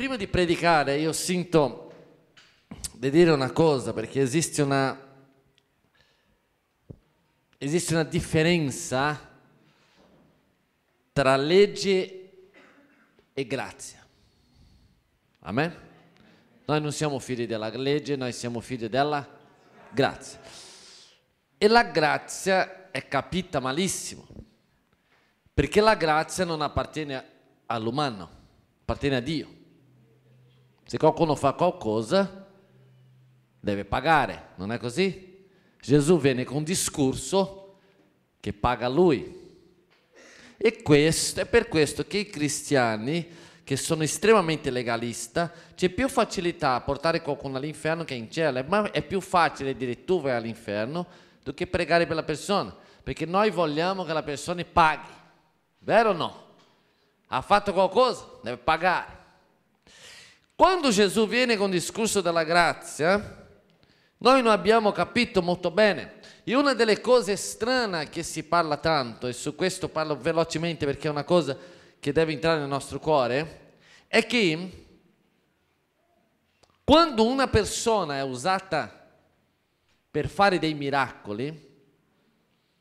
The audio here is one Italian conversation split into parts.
prima di predicare io sento di dire una cosa perché esiste una, esiste una differenza tra legge e grazia. Amen? Noi non siamo figli della legge, noi siamo figli della grazia. E la grazia è capita malissimo, perché la grazia non appartiene all'umano, appartiene a Dio. Se qualcuno fa qualcosa, deve pagare, non è così? Gesù viene con un discorso che paga lui. E questo, è per questo che i cristiani, che sono estremamente legalisti, c'è più facilità a portare qualcuno all'inferno che in cielo, ma è più facile dire tu vai all'inferno do che pregare per la persona, perché noi vogliamo che la persona paghi, vero o no? Ha fatto qualcosa? Deve pagare. Quando Gesù viene con il discorso della grazia, noi non abbiamo capito molto bene. E una delle cose strane che si parla tanto, e su questo parlo velocemente perché è una cosa che deve entrare nel nostro cuore, è che quando una persona è usata per fare dei miracoli,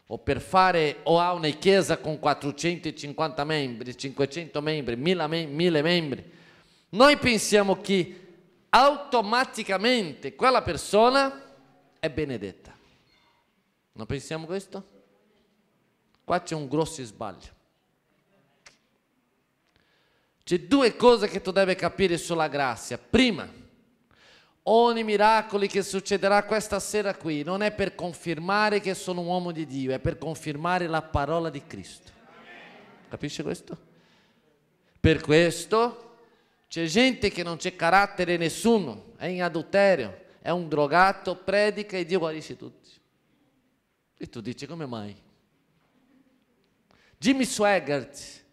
o per fare, o ha una chiesa con 450 membri, 500 membri, 1000 membri noi pensiamo che automaticamente quella persona è benedetta. Non pensiamo questo? Qua c'è un grosso sbaglio. C'è due cose che tu devi capire sulla grazia. Prima, ogni miracolo che succederà questa sera qui non è per confermare che sono un uomo di Dio, è per confermare la parola di Cristo. Capisci questo? Per questo c'è gente che non c'è carattere nessuno, è in adulterio, è un drogato, predica e Dio guarisce tutti. E tu dici come mai? Jimmy Swaggart,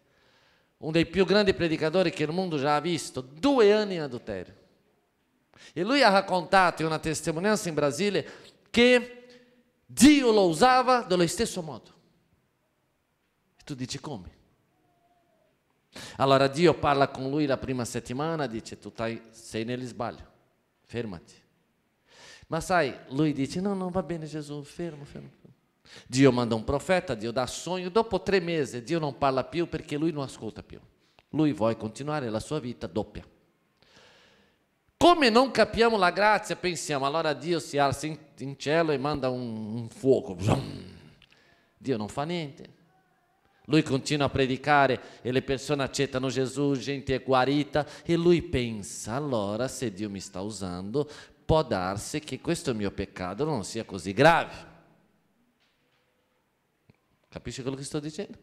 uno dei più grandi predicatori che il mondo già ha visto, due anni in adultério. E lui ha raccontato in una testimonianza in Brasile che Dio lo usava dello stesso modo. E tu dici come? Allora Dio parla con lui la prima settimana, dice tu stai, sei nell'sbaglio, fermati. Ma sai, lui dice no, non va bene Gesù, fermo, fermo. Dio manda un profeta, Dio dà sogno, dopo tre mesi Dio non parla più perché lui non ascolta più. Lui vuole continuare la sua vita doppia. Come non capiamo la grazia, pensiamo, allora Dio si alza in, in cielo e manda un, un fuoco. Dio non fa niente. Lui continua a predicare e le persone accettano Gesù, gente è guarita e lui pensa, allora se Dio mi sta usando può darsi che questo mio peccato non sia così grave. Capisci quello che sto dicendo?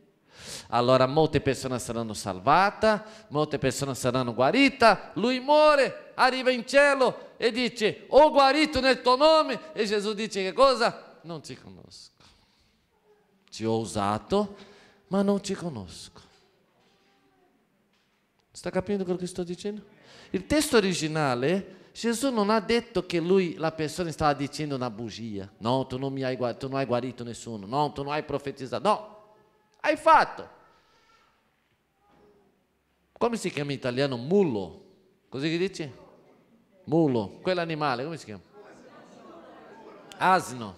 Allora molte persone saranno salvate, molte persone saranno guarite, lui muore, arriva in cielo e dice ho guarito nel tuo nome e Gesù dice che cosa? Non ti conosco. Ti ho usato ma non ti conosco. Sta capendo quello che sto dicendo? Il testo originale, Gesù non ha detto che lui, la persona, stava dicendo una bugia. No, tu non, mi hai, guarito, tu non hai guarito nessuno. No, tu non hai profetizzato. No, hai fatto. Come si chiama in italiano? Mulo. Così che dici? Mulo. Quell'animale, come si chiama? Asino.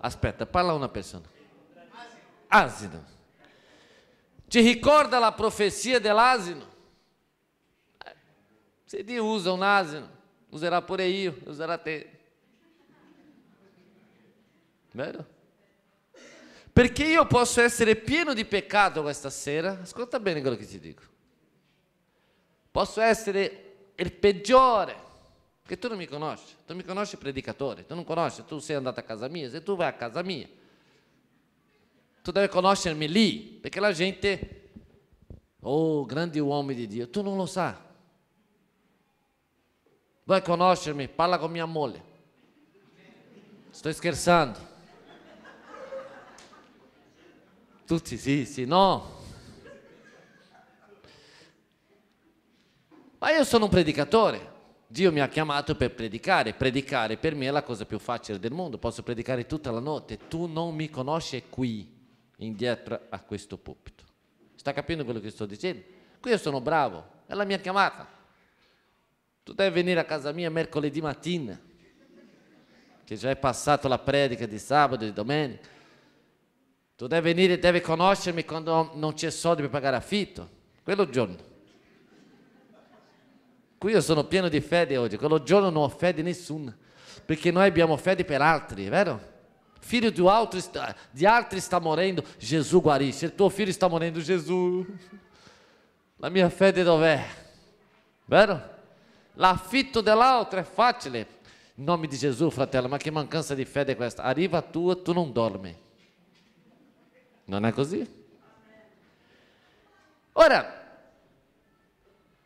Aspetta, parla una persona. asino. Te ricorda la profecia dell'asino? Você de usa um asino, Usará por aí, Usará te. Vero? Porque eu posso essere pieno de pecado questa sera? Ascolta bene quello che ti dico. Posso essere é il peggiore, Porque tu não mi conosci, tu mi conosci predicatore, tu não conosci, tu sei andato a casa mia, se tu vai a casa mia, Tu deve conoscermi lì, perché la gente, oh grande uomo di Dio, tu non lo sai. Vuoi conoscermi? Parla con mia moglie. Sto scherzando. Tutti sì, sì, no. Ma io sono un predicatore. Dio mi ha chiamato per predicare. Predicare per me è la cosa più facile del mondo. Posso predicare tutta la notte. Tu non mi conosci qui indietro a questo pulpito. Sta capendo quello che sto dicendo? Qui io sono bravo, è la mia chiamata. Tu devi venire a casa mia mercoledì mattina, che già è passata la predica di sabato e di domenica. Tu devi venire, devi conoscermi quando non c'è soldi per pagare affitto. Quello giorno. Qui io sono pieno di fede oggi, quello giorno non ho fede nessuna, perché noi abbiamo fede per altri, vero? Filho de, alto está, de arte está morrendo, Jesus guariste. Teu filho está morrendo, Jesus. La mia fede dov'è? Vero? L'affitto dell'altro é fácil. Em nome de Jesus, fratello, mas que mancança de fede è questa? Arriva tua, tu não dorme. Não é così? Ora,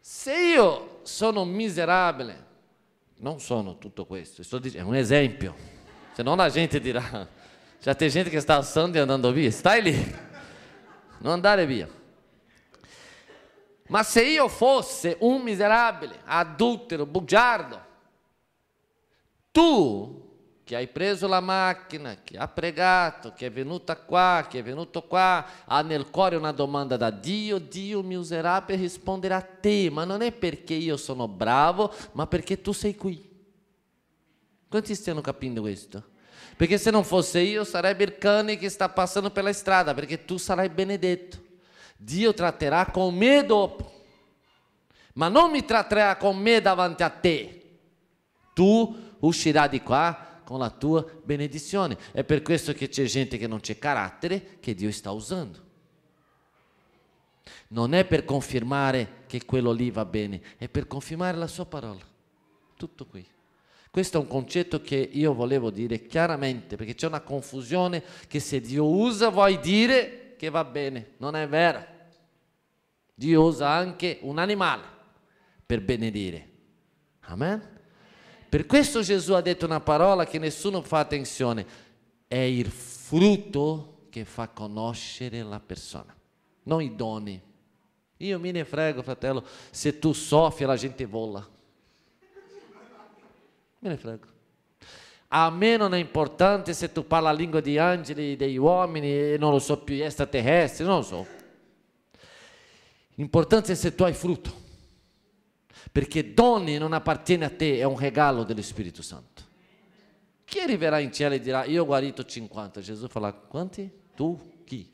se eu sou miserável, não sono tudo questo, Estou dizendo, é um exemplo. Senão a gente dirá. Já tem gente que está assando e andando via. Está ele? Não andar via. Mas se eu fosse um miserável, adúltero, bugiardo, tu que hai é preso la macchina, que ha é pregato, que è é venuta qua, que é venuto qua, ha nel cuore uma domanda da Dio, Dio mi userá para responder a te, mas não é porque eu sono bravo, mas porque tu sei qui. Quanti stiano capendo questo? Perché se non fosse io sarebbe il cane che sta passando per la strada, perché tu sarai benedetto. Dio tratterà con me dopo, ma non mi tratterà con me davanti a te. Tu uscirai di qua con la tua benedizione. È per questo che c'è gente che non c'è carattere che Dio sta usando. Non è per confermare che quello lì va bene, è per confermare la sua parola. Tutto qui. Questo è un concetto che io volevo dire chiaramente perché c'è una confusione che se Dio usa vuoi dire che va bene, non è vero. Dio usa anche un animale per benedire. Amen. Per questo Gesù ha detto una parola che nessuno fa attenzione, è il frutto che fa conoscere la persona, non i doni. Io mi ne frego, fratello, se tu soffri la gente vola. Me ne A me non è importante se tu parli la lingua di angeli, degli uomini, e non lo so più, extraterrestri, non lo so. L'importante è se tu hai frutto. Perché doni non appartiene a te, è un regalo dello Spirito Santo. Chi arriverà in cielo e dirà, io ho guarito 50? Gesù farà, quanti? Tu? Chi?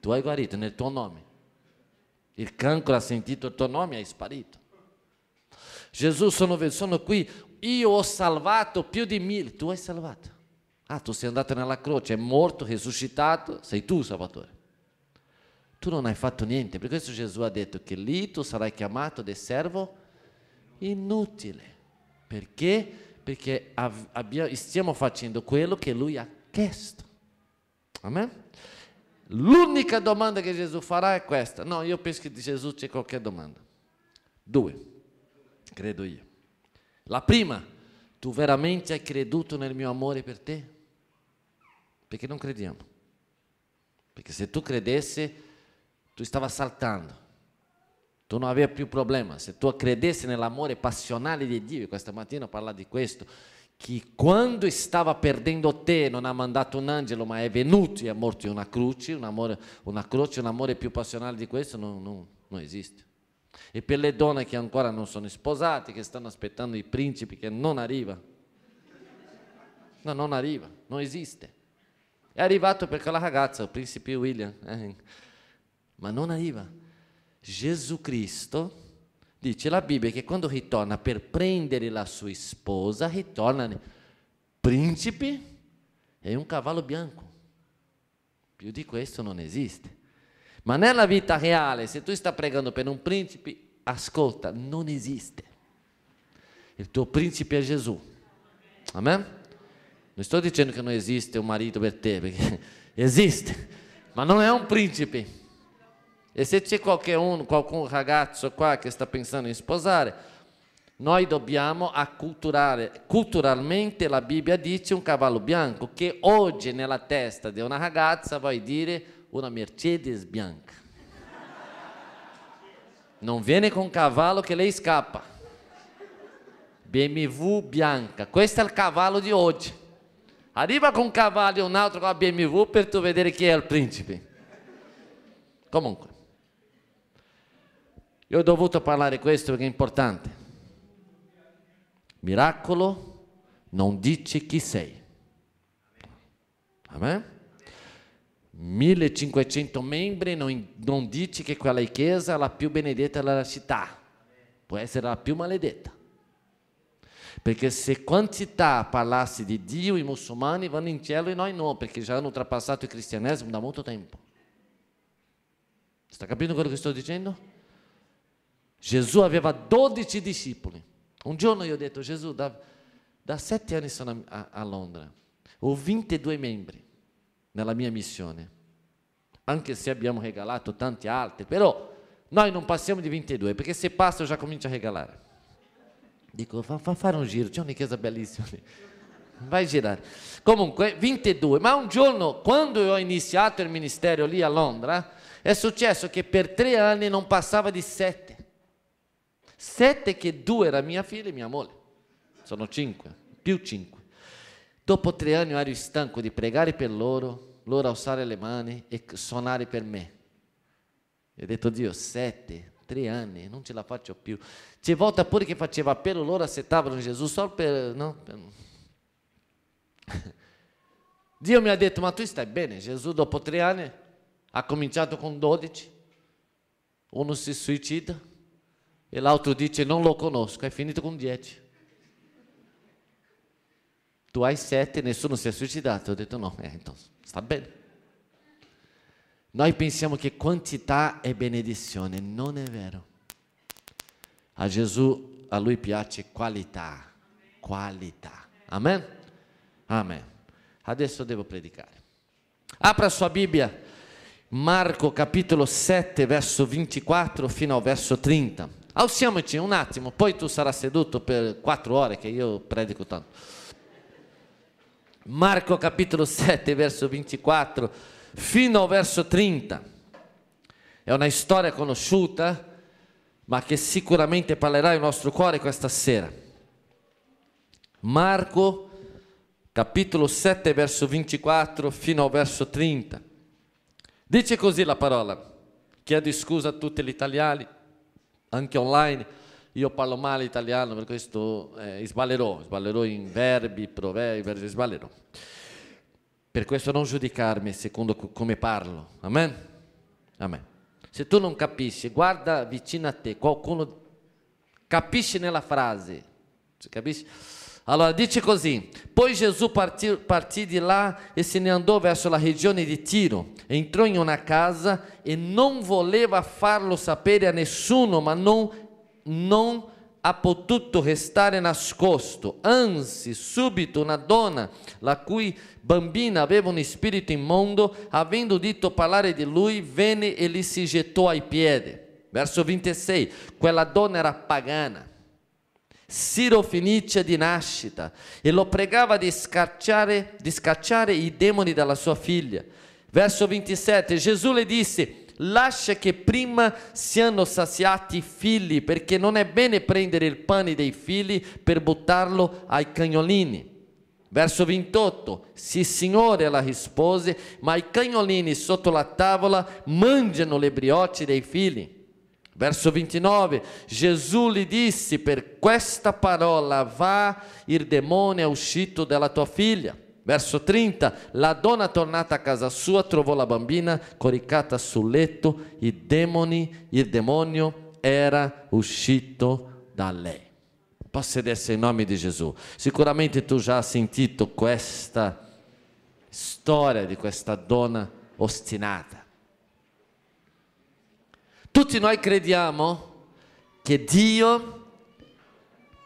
Tu hai guarito nel tuo nome. Il cancro ha sentito il tuo nome e è sparito. Gesù sono, sono qui, io ho salvato più di mille, tu hai salvato. Ah, tu sei andato nella croce, è morto, risuscitato, sei tu Salvatore. Tu non hai fatto niente, per questo Gesù ha detto che lì tu sarai chiamato del servo inutile. Perché? Perché abbiamo, stiamo facendo quello che lui ha chiesto. Amen? L'unica domanda che Gesù farà è questa. No, io penso che di Gesù c'è qualche domanda. Due credo io. La prima, tu veramente hai creduto nel mio amore per te? Perché non crediamo. Perché se tu credessi, tu stava saltando. Tu non avevi più problema. Se tu credessi nell'amore passionale di Dio, questa mattina parla di questo, che quando stava perdendo te non ha mandato un angelo, ma è venuto e è morto in una croce, un amore, una croce, un amore più passionale di questo non, non, non esiste. E per le donne che ancora non sono sposate, che stanno aspettando i principi, che non arriva. No, non arriva, non esiste. È arrivato per quella ragazza, il principe William, eh, ma non arriva. Gesù Cristo, dice la Bibbia, che quando ritorna per prendere la sua sposa, ritorna principe e un cavallo bianco. Più di questo non esiste. Ma nella vita reale, se tu stai pregando per un principe, ascolta, non esiste. Il tuo principe è Gesù. Amen? Non sto dicendo che non esiste un marito per te, perché esiste, ma non è un principe. E se c'è qualcuno, qualcun ragazzo qua che sta pensando di sposare, noi dobbiamo acculturare. Culturalmente la Bibbia dice un cavallo bianco, che oggi nella testa di una ragazza vuol dire una Mercedes bianca. Non viene con cavallo che lei scappa. BMW bianca. Questo è il cavallo di oggi. Arriva con cavallo e un altro con la BMW per tu vedere chi è il principe. Comunque, io ho dovuto parlare questo perché è importante. Miracolo non dice chi sei. Amen? 1500 membri non, non dice che quella chiesa è la più benedetta della città, può essere la più maledetta. Perché se quantità parlasse di Dio, i musulmani vanno in cielo e noi no, perché già hanno ultrapassato il cristianesimo da molto tempo. Sta capendo quello che sto dicendo? Gesù aveva 12 discepoli. Un giorno io ho detto, Gesù, da, da sette anni sono a, a Londra, ho 22 membri nella mia missione, anche se abbiamo regalato tanti altri, però noi non passiamo di 22, perché se passa già comincio a regalare. Dico, fa, fa fare un giro, c'è una chiesa bellissima Vai a girare. Comunque, 22. Ma un giorno, quando ho iniziato il ministero lì a Londra, è successo che per tre anni non passava di sette. Sette che due era mia figlia e mia moglie. Sono cinque, più cinque. Dopo tre anni ero stanco di pregare per loro, loro alzare le mani e suonare per me. E ho detto, Dio, sette, tre anni, non ce la faccio più. C'è volta pure che faceva appello, loro accettavano Gesù solo per... No, per... Dio mi ha detto, ma tu stai bene? Gesù dopo tre anni ha cominciato con dodici, uno si suicida e l'altro dice non lo conosco, è finito con dieci tu hai sette, nessuno si è suicidato. Ho detto no, eh, então, sta bene. Noi pensiamo che quantità è benedizione, non è vero. A Gesù, a lui piace qualità, qualità. Amen? Amen. Adesso devo predicare. Apra sua Bibbia, Marco capitolo 7, verso 24 fino al verso 30. Alziamoci un attimo, poi tu sarai seduto per quattro ore che io predico tanto. Marco capitolo 7, verso 24, fino al verso 30. È una storia conosciuta, ma che sicuramente parlerà il nostro cuore questa sera. Marco capitolo 7, verso 24 fino al verso 30. Dice così la parola. Chiedo scusa a tutti gli italiani, anche online io parlo male italiano per questo eh, sballerò, sballerò in verbi, proverbi, sballerò. Per questo non giudicarmi secondo come parlo. Amen? Amen. Se tu non capisci, guarda vicino a te, qualcuno capisce nella frase. Capisci? Allora dice così, poi Gesù partì, partì di là e se ne andò verso la regione di Tiro, entrò in una casa e non voleva farlo sapere a nessuno, ma non non ha potuto restare nascosto, anzi subito una donna, la cui bambina aveva un spirito immondo, avendo udito parlare di lui, venne e gli si gettò ai piedi. Verso 26, quella donna era pagana, sirofinicia di nascita, e lo pregava di scacciare, di scacciare i demoni dalla sua figlia. Verso 27, Gesù le disse, lascia che prima siano saziati i figli, perché non è bene prendere il pane dei figli per buttarlo ai cagnolini. Verso 28, sì signore la rispose, ma i cagnolini sotto la tavola mangiano le brioche dei figli. Verso 29, Gesù gli disse, per questa parola va, il demonio è uscito dalla tua figlia. Verso 30, la donna tornata a casa sua trovò la bambina coricata sul letto, i demoni, il demonio era uscito da lei. Possedesse il nome di Gesù. Sicuramente tu già hai sentito questa storia di questa donna ostinata. Tutti noi crediamo che Dio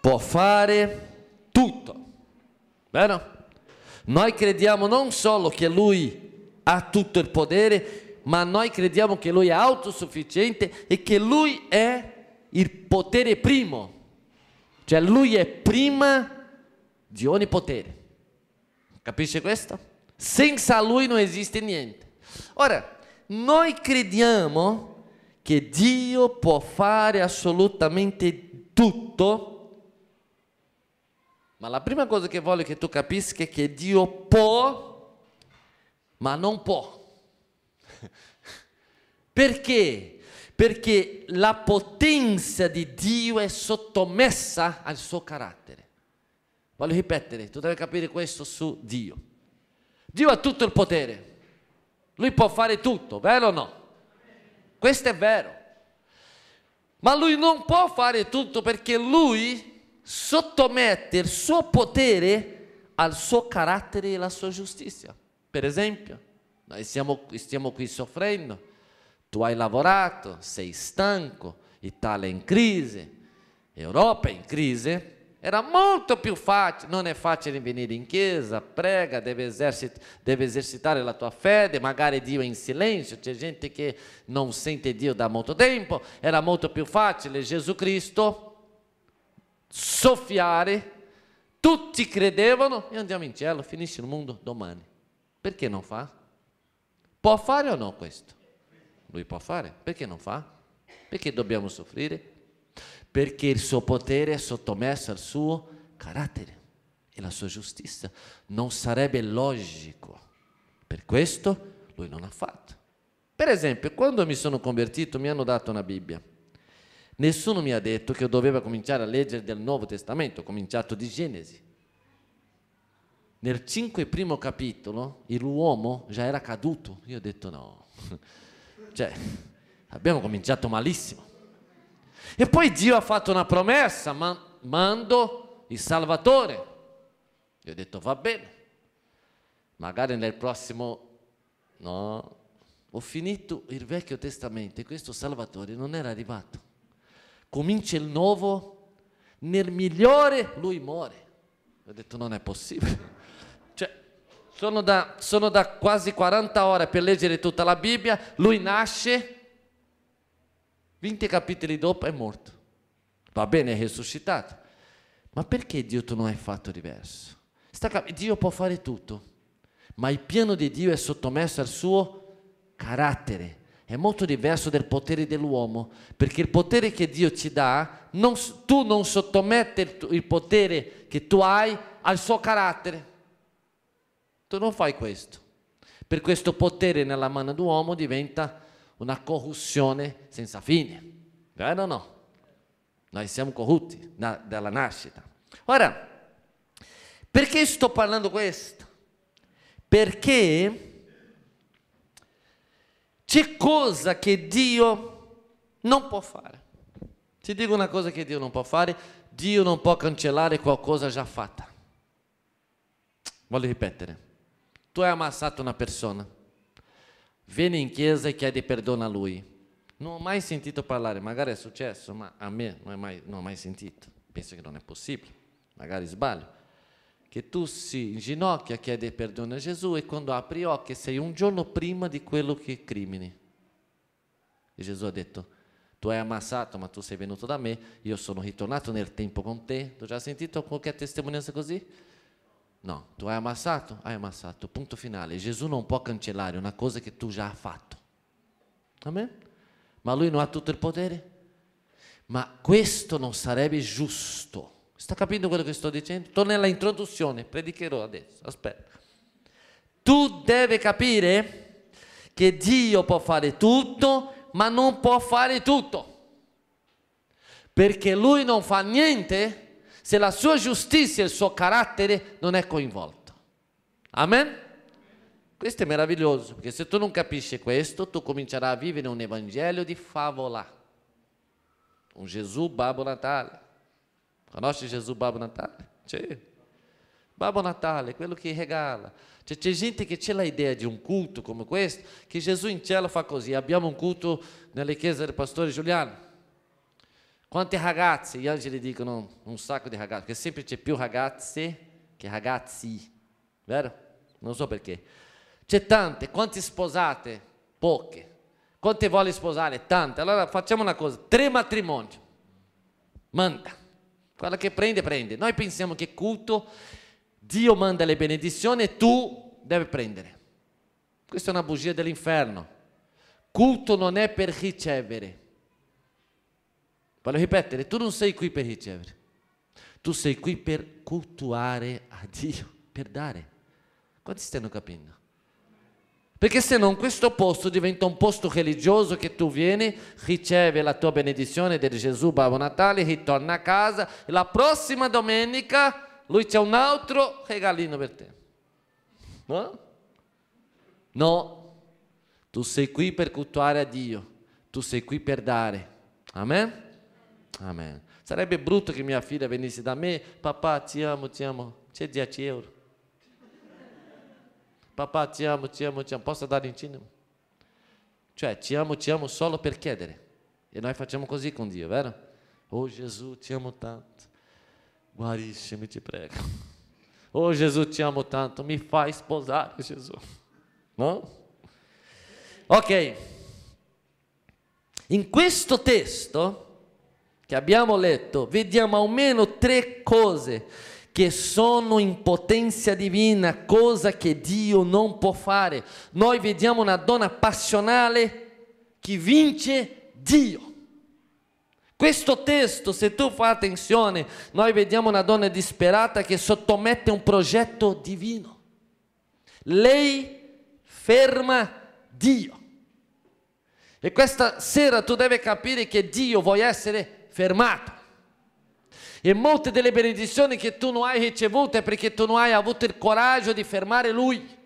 può fare tutto, vero? Noi crediamo non solo che Lui ha tutto il potere, ma noi crediamo che Lui è autosufficiente e che Lui è il potere primo. Cioè Lui è prima di ogni potere. Capisce questo? Senza Lui non esiste niente. Ora, noi crediamo che Dio può fare assolutamente tutto ma la prima cosa che voglio che tu capisca è che Dio può, ma non può. Perché? Perché la potenza di Dio è sottomessa al suo carattere. Voglio ripetere, tu devi capire questo su Dio. Dio ha tutto il potere. Lui può fare tutto, vero o no? Questo è vero. Ma lui non può fare tutto perché lui sottomette il suo potere al suo carattere e alla sua giustizia. Per esempio, noi siamo, stiamo qui soffrendo, tu hai lavorato, sei stanco, Italia è in crisi, Europa è in crisi, era molto più facile, non è facile venire in chiesa, prega, deve, esercit deve, esercitare la tua fede, magari Dio è in silenzio, c'è gente che non sente Dio da molto tempo, era molto più facile Gesù Cristo soffiare, tutti credevano e andiamo in cielo, finisce il mondo domani. Perché non fa? Può fare o no questo? Lui può fare, perché non fa? Perché dobbiamo soffrire? Perché il suo potere è sottomesso al suo carattere e la sua giustizia. Non sarebbe logico. Per questo lui non ha fatto. Per esempio, quando mi sono convertito mi hanno dato una Bibbia Nessuno mi ha detto che doveva cominciare a leggere del Nuovo Testamento, ho cominciato di Genesi. Nel 5 primo capitolo l'uomo già era caduto. Io ho detto no, cioè abbiamo cominciato malissimo. E poi Dio ha fatto una promessa, ma mando il Salvatore. Io ho detto va bene, magari nel prossimo... No, ho finito il Vecchio Testamento e questo Salvatore non era arrivato comincia il nuovo, nel migliore lui muore. Ho detto non è possibile. Cioè, sono da, sono da quasi 40 ore per leggere tutta la Bibbia, lui nasce, 20 capitoli dopo è morto. Va bene, è risuscitato. Ma perché Dio tu non hai fatto diverso? Dio può fare tutto, ma il piano di Dio è sottomesso al suo carattere è molto diverso dal potere dell'uomo, perché il potere che Dio ci dà, non, tu non sottometti il, potere che tu hai al suo carattere. Tu non fai questo. Per questo potere nella mano dell'uomo diventa una corruzione senza fine. Vero o no? Noi siamo corrotti na, dalla nascita. Ora, perché sto parlando questo? Perché c'è cosa che Dio non può fare. Ti dico una cosa che Dio non può fare, Dio non può cancellare qualcosa già fatta. Voglio ripetere, tu hai amassado una persona, vieni in chiesa e chiedi perdono a lui. Non ho mai sentito parlare, magari è successo, ma a me non, mai, non ho mai sentito. Penso che non è possibile, magari sbaglio. che tu si inginocchia, chiedi perdono a Gesù e quando apri gli occhi sei un giorno prima di quello che crimini. E Gesù ha detto, tu hai ammazzato ma tu sei venuto da me, io sono ritornato nel tempo con te. Tu già sentito qualche testimonianza così? No, tu hai ammazzato, hai ammazzato, punto finale. Gesù non può cancellare una cosa che tu già hai fatto. Amen? Ma lui non ha tutto il potere? Ma questo non sarebbe giusto Sta capendo quello che sto dicendo? Torna alla introduzione, predicherò adesso. Aspetta. Tu devi capire che Dio può fare tutto, ma non può fare tutto. Perché lui non fa niente se la sua giustizia e il suo carattere non è coinvolto. Amen? Questo è meraviglioso, perché se tu non capisci questo, tu comincerai a vivere un evangelio di favola, un Gesù Babbo Natale. Conosce Jesus Babo Natale? Sì. Babbo Natale, é quello que regala. C'è, gente che a ideia di un culto como questo, que Gesù in cielo fa così. Abbiamo un culto na chiesa del pastore Giuliano. Quanti é ragazzi, gli angeli dicono un sacco di ragazzi, perché sempre c'è più ragazze que ragazzi, vero? Non so perché. C'è tante, quanti sposate? Poche. Quante vuole sposare? Tante. Allora facciamo una cosa, tre matrimoni. Manda. Quella che prende, prende. Noi pensiamo che culto, Dio manda le benedizioni e tu devi prendere. Questa è una bugia dell'inferno. Culto non è per ricevere. Voglio ripetere, tu non sei qui per ricevere. Tu sei qui per cultuare a Dio, per dare. Quanti stanno capendo? Perché se non questo posto diventa un posto religioso che tu vieni, ricevi la tua benedizione di Gesù Babbo Natale, ritorna a casa e la prossima domenica lui c'è un altro regalino per te. No? No, tu sei qui per cultuare a Dio, tu sei qui per dare. Amen? Amen. Sarebbe brutto che mia figlia venisse da me, papà ti amo, ti amo, c'è 10 euro papà ti amo, ti amo, ti amo, posso dare in Cina? Cioè, ti amo, ti amo solo per chiedere. E noi facciamo così con Dio, vero? Oh Gesù, ti amo tanto, guariscimi, ti prego. Oh Gesù, ti amo tanto, mi fai sposare, Gesù. No? Ok. In questo testo che abbiamo letto, vediamo almeno tre cose che sono in potenza divina, cosa che Dio non può fare. Noi vediamo una donna passionale che vince Dio. Questo testo, se tu fai attenzione, noi vediamo una donna disperata che sottomette un progetto divino. Lei ferma Dio. E questa sera tu devi capire che Dio vuole essere fermato. E molte delle benedizioni che tu non hai ricevuto è perché tu non hai avuto il coraggio di fermare Lui.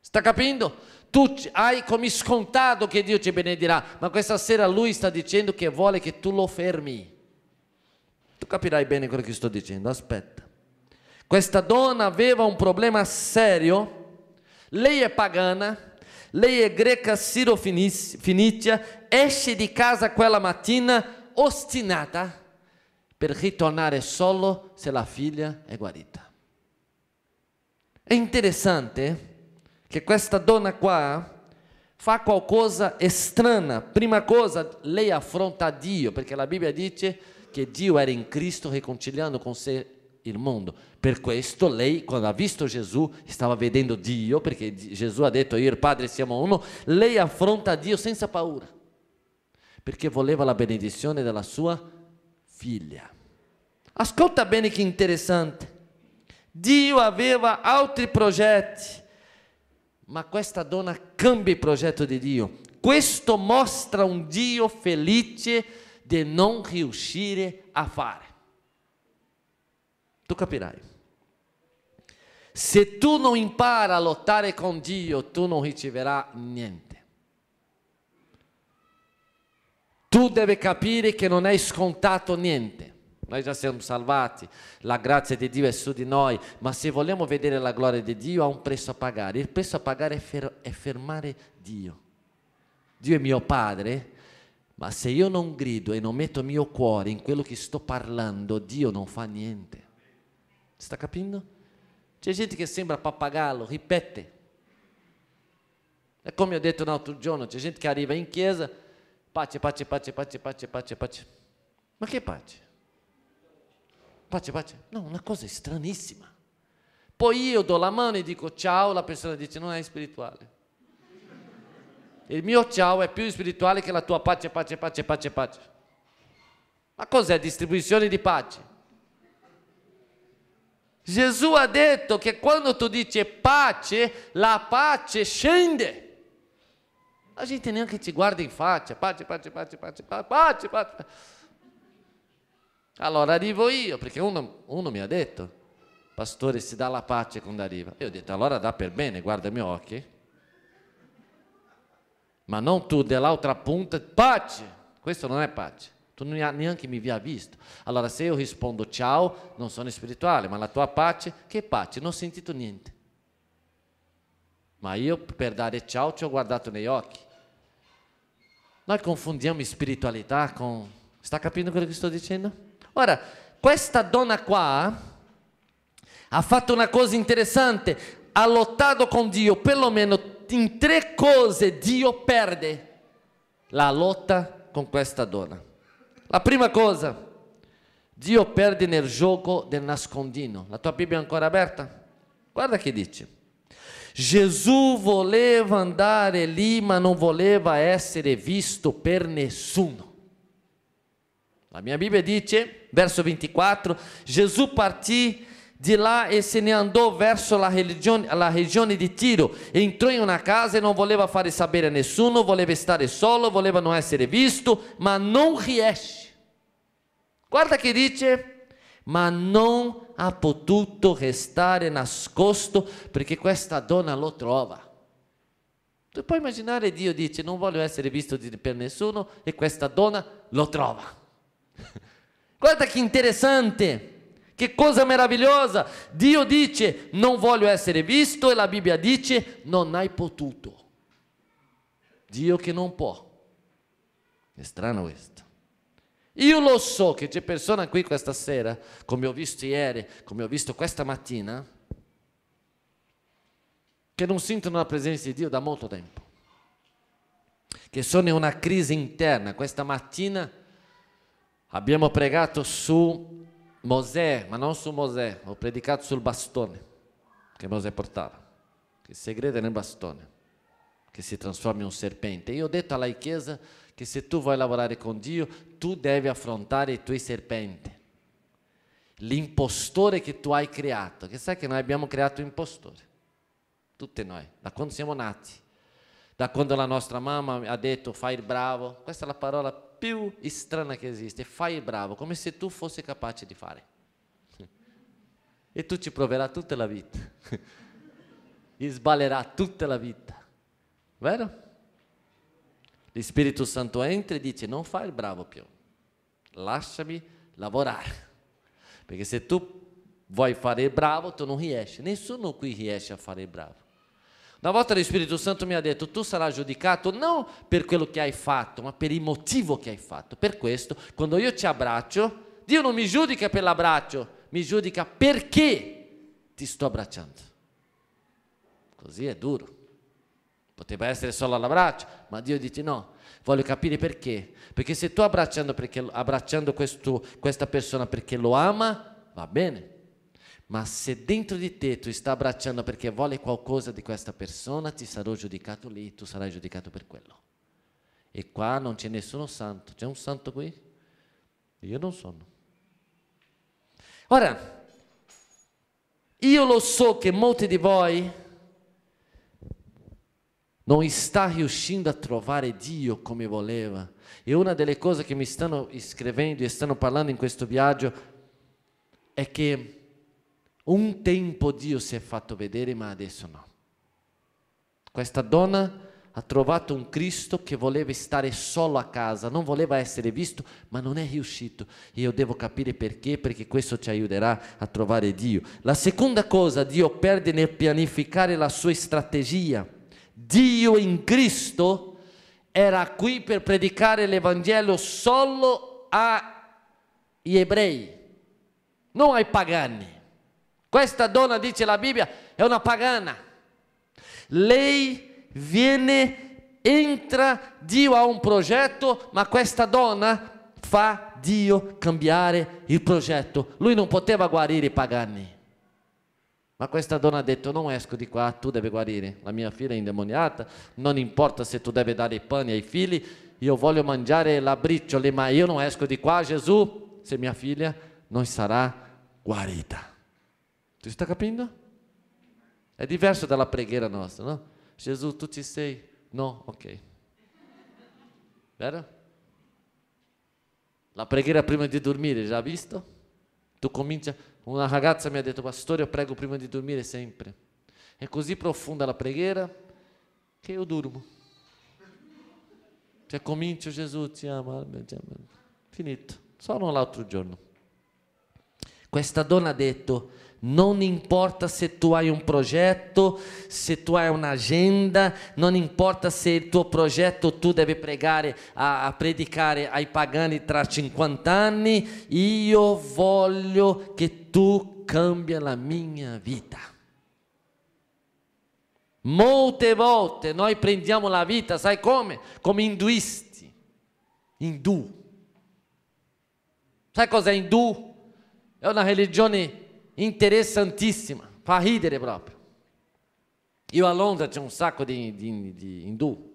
Sta capendo? Tu hai come scontato che Dio ti benedirà, ma questa sera Lui sta dicendo che vuole che tu lo fermi. Tu capirai bene quello che sto dicendo, aspetta. Questa donna aveva un problema serio. Lei è pagana, lei è greca sirofinizia, esce di casa quella mattina ostinata per ritornare solo se la figlia è guarita. È interessante che questa donna qua fa qualcosa strana. Prima cosa, lei affronta Dio, perché la Bibbia dice che Dio era in Cristo riconciliando con sé il mondo. Per questo lei, quando ha visto Gesù, stava vedendo Dio, perché Gesù ha detto io e il Padre siamo uno, lei affronta Dio senza paura, perché voleva la benedizione della sua figlia. Ascolta bene che interessante. Dio aveva altri progetti, ma questa donna cambia il progetto di Dio. Questo mostra un Dio felice di non riuscire a fare. Tu capirai. Se tu non impari a lottare con Dio, tu non riceverai niente. Tu devi capire che non è scontato niente. Noi già siamo salvati, la grazia di Dio è su di noi, ma se vogliamo vedere la gloria di Dio ha un prezzo a pagare. Il prezzo a pagare è, fer- è fermare Dio. Dio è mio Padre, ma se io non grido e non metto mio cuore in quello che sto parlando, Dio non fa niente. Sta capendo? C'è gente che sembra pappagallo, ripete. È come ho detto un altro giorno, c'è gente che arriva in chiesa, pace, pace, pace, pace, pace, pace, pace. Ma che pace? pace, pace. No, una cosa stranissima. Poi io do la mano e dico ciao, la persona dice non è spirituale. Il mio ciao è più spirituale che la tua pace, pace, pace, pace, pace. Ma cos'è distribuzione di pace? Gesù ha detto che quando tu dici pace, la pace scende. La gente neanche ci guarda in faccia, pace, pace, pace, pace, pace, pace. pace. Allora arrivo io, perché uno, uno mi ha detto, pastore si dà la pace quando arriva. Io ho detto, allora dà per bene, guarda i miei occhi. Ma non tu dell'altra punta, pace! Questo non è pace. Tu neanche mi via visto. Allora se io rispondo ciao, non sono spirituale, ma la tua pace, che pace? Non ho sentito niente. Ma io per dare ciao ti ho guardato negli occhi. Noi confondiamo spiritualità con... Sta capendo quello che sto dicendo? Ora, questa donna qua ha fatto una cosa interessante, ha lottato con Dio, perlomeno in tre cose Dio perde la lotta con questa donna. La prima cosa, Dio perde nel gioco del nascondino. La tua Bibbia è ancora aperta? Guarda che dice. Gesù voleva andare lì ma non voleva essere visto per nessuno. La mia Bibbia dice, verso 24, Gesù partì di là e se ne andò verso la regione, la regione di Tiro. Entrò in una casa e non voleva fare sapere a nessuno, voleva stare solo, voleva non essere visto, ma non riesce. Guarda che dice, ma non ha potuto restare nascosto perché questa donna lo trova. Tu puoi immaginare Dio dice, non voglio essere visto per nessuno e questa donna lo trova. Guarda che interessante! Che cosa meravigliosa! Dio dice non voglio essere visto e la Bibbia dice non hai potuto. Dio che non può. È strano questo. Io lo so che c'è persona qui questa sera, come ho visto ieri, come ho visto questa mattina, che non sentono la presenza di Dio da molto tempo, che sono in una crisi interna. Questa mattina Abbiamo pregato su Mosè, ma non su Mosè, ho predicato sul bastone che Mosè portava, che il segreto è nel bastone, che si trasforma in un serpente. Io ho detto alla Chiesa che se tu vuoi lavorare con Dio, tu devi affrontare i tuoi serpenti, l'impostore che tu hai creato, che sai che noi abbiamo creato impostore, tutti noi, da quando siamo nati, da quando la nostra mamma ha detto fai il bravo, questa è la parola più più strana che esiste, fai il bravo, come se tu fossi capace di fare. E tu ci proverai tutta la vita, e sballerà tutta la vita, vero? Lo Spirito Santo entra e dice non fai il bravo più, lasciami lavorare, perché se tu vuoi fare il bravo tu non riesci, nessuno qui riesce a fare il bravo. Una volta lo Spirito Santo mi ha detto, tu sarai giudicato non per quello che hai fatto, ma per il motivo che hai fatto. Per questo, quando io ti abbraccio, Dio non mi giudica per l'abbraccio, mi giudica perché ti sto abbracciando. Così è duro. Poteva essere solo l'abbraccio, ma Dio dice no, voglio capire perché. Perché se tu abbracciando, perché, abbracciando questo, questa persona perché lo ama, va bene. Ma se dentro di te tu stai abbracciando perché vuole qualcosa di questa persona, ti sarò giudicato lì, tu sarai giudicato per quello. E qua non c'è nessuno santo. C'è un santo qui? Io non sono. Ora, io lo so che molti di voi non sta riuscendo a trovare Dio come voleva. E una delle cose che mi stanno scrivendo e stanno parlando in questo viaggio è che un tempo Dio si è fatto vedere, ma adesso no. Questa donna ha trovato un Cristo che voleva stare solo a casa, non voleva essere visto, ma non è riuscito. E io devo capire perché, perché questo ci aiuterà a trovare Dio. La seconda cosa, Dio perde nel pianificare la sua strategia. Dio in Cristo era qui per predicare l'Evangelo solo agli ebrei, non ai pagani. Questa donna, dice la Bibbia, è una pagana. Lei viene, entra, Dio ha un progetto, ma questa donna fa Dio cambiare il progetto. Lui non poteva guarire i pagani. Ma questa donna ha detto: Non esco di qua, tu devi guarire. La mia figlia è indemoniata. Non importa se tu devi dare i pani ai figli, io voglio mangiare la briciola, ma io non esco di qua, Gesù, se mia figlia non sarà guarita. Tu sta capendo? È diverso dalla preghiera nostra, no? Gesù, tu ci sei? No? Ok. Vero? La preghiera prima di dormire, già visto? Tu comincia, una ragazza mi ha detto, pastore, io prego prima di dormire sempre. È così profonda la preghiera che io durmo. Cioè comincio Gesù, ti ti ama, finito. solo l'altro giorno. Questa donna ha detto, Não importa se tu hai um projeto, se tu hai uma agenda, não importa se o teu projeto tu deve pregar a, a predicare ai pagani tra 50 anni, io voglio que tu cambia la minha vita. Molte volte nós prendiamo la vita, sai como? Como induisti, hindu. Sai cos'è hindu? É uma religião interessantíssima, para ridere é próprio. E o Alonda tinha um saco de, de, de hindu.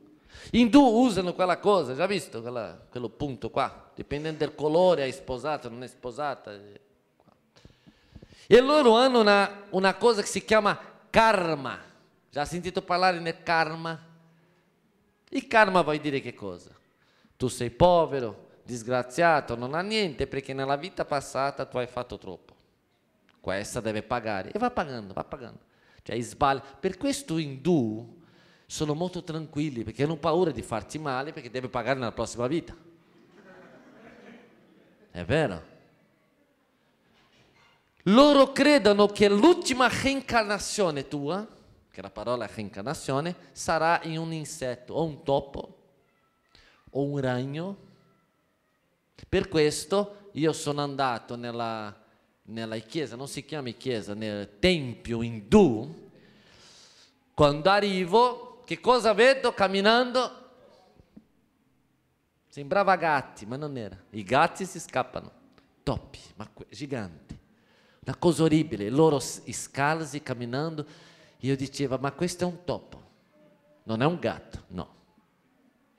Hindu usano quella coisa, já visto Aquela, quello punto qua, do color, colore, è sposata, não é esposata. É e loro hanno uma uma coisa que si chama karma. Já sentito parlare em karma? E karma vai dire che cosa? Tu sei povero, disgraziato, non ha niente perché nella vita passata tu hai fatto troppo. Questa deve pagare. E va pagando, va pagando. Cioè, sbaglia. Per questo Hindu sono molto tranquilli perché hanno paura di farti male perché deve pagare nella prossima vita. È vero? Loro credono che l'ultima reincarnazione tua, che la parola reincarnazione, sarà in un insetto o un topo o un ragno. Per questo io sono andato nella nella chiesa, non si chiama chiesa, nel tempio indù, quando arrivo, che cosa vedo camminando? Sembrava gatti, ma non era. I gatti si scappano, topi, ma giganti. Una cosa orribile, loro scalzi camminando. Io dicevo, ma questo è un topo, non è un gatto, no.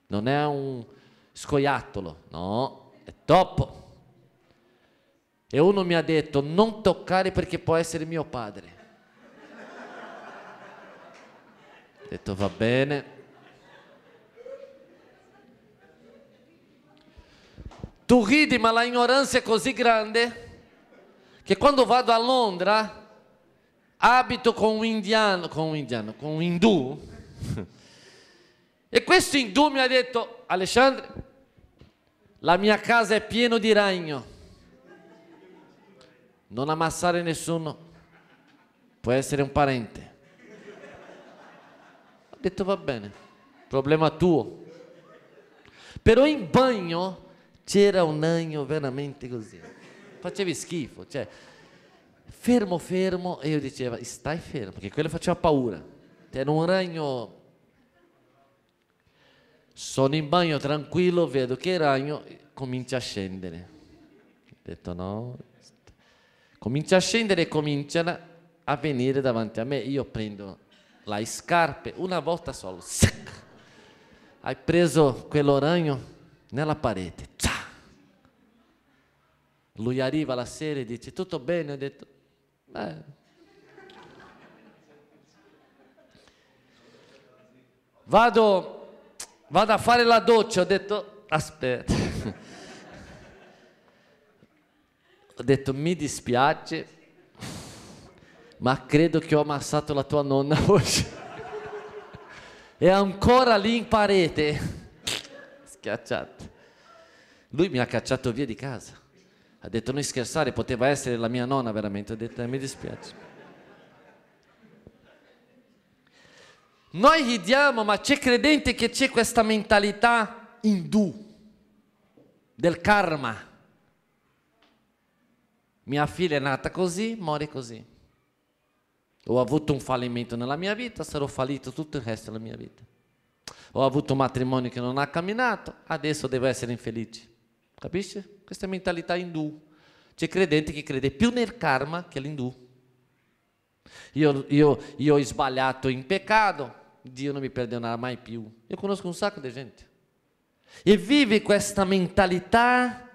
Non è un scoiattolo, no, è topo. E uno mi ha detto non toccare perché può essere mio padre. Ho detto va bene. Tu ridi ma la ignoranza è così grande che quando vado a Londra abito con un indiano, con un indiano, con un indù. E questo indù mi ha detto, Alessandro, la mia casa è piena di ragno non ammazzare nessuno, può essere un parente. Ho detto va bene, problema tuo. Però in bagno c'era un agno veramente così, facevi schifo, cioè fermo fermo e io dicevo stai fermo, perché quello faceva paura, cioè, era un ragno... Sono in bagno tranquillo, vedo che il ragno comincia a scendere. Ho detto no, Comincia a scendere e cominciano a venire davanti a me. Io prendo le scarpe una volta solo. Sac! Hai preso quell'oragno nella parete. Ciao! Lui arriva la sera e dice tutto bene, ho detto beh. Vado, vado a fare la doccia, ho detto aspetta. Ho detto mi dispiace, ma credo che ho ammazzato la tua nonna oggi. È ancora lì in parete. Schiacciato. Lui mi ha cacciato via di casa. Ha detto non scherzare, poteva essere la mia nonna veramente. Ho detto eh, mi dispiace. Noi ridiamo, ma c'è credente che c'è questa mentalità indù del karma mia figlia è nata così, muore così. Ho avuto un fallimento nella mia vita, sarò fallito tutto il resto della mia vita. Ho avuto un matrimonio che non ha camminato, adesso devo essere infelice. Capisci? Questa è la mentalità indù. C'è credente che crede più nel karma che all'indù. Io, io, io, ho sbagliato in peccato, Dio non mi perdonerà mai più. Io conosco un sacco di gente. E vive questa mentalità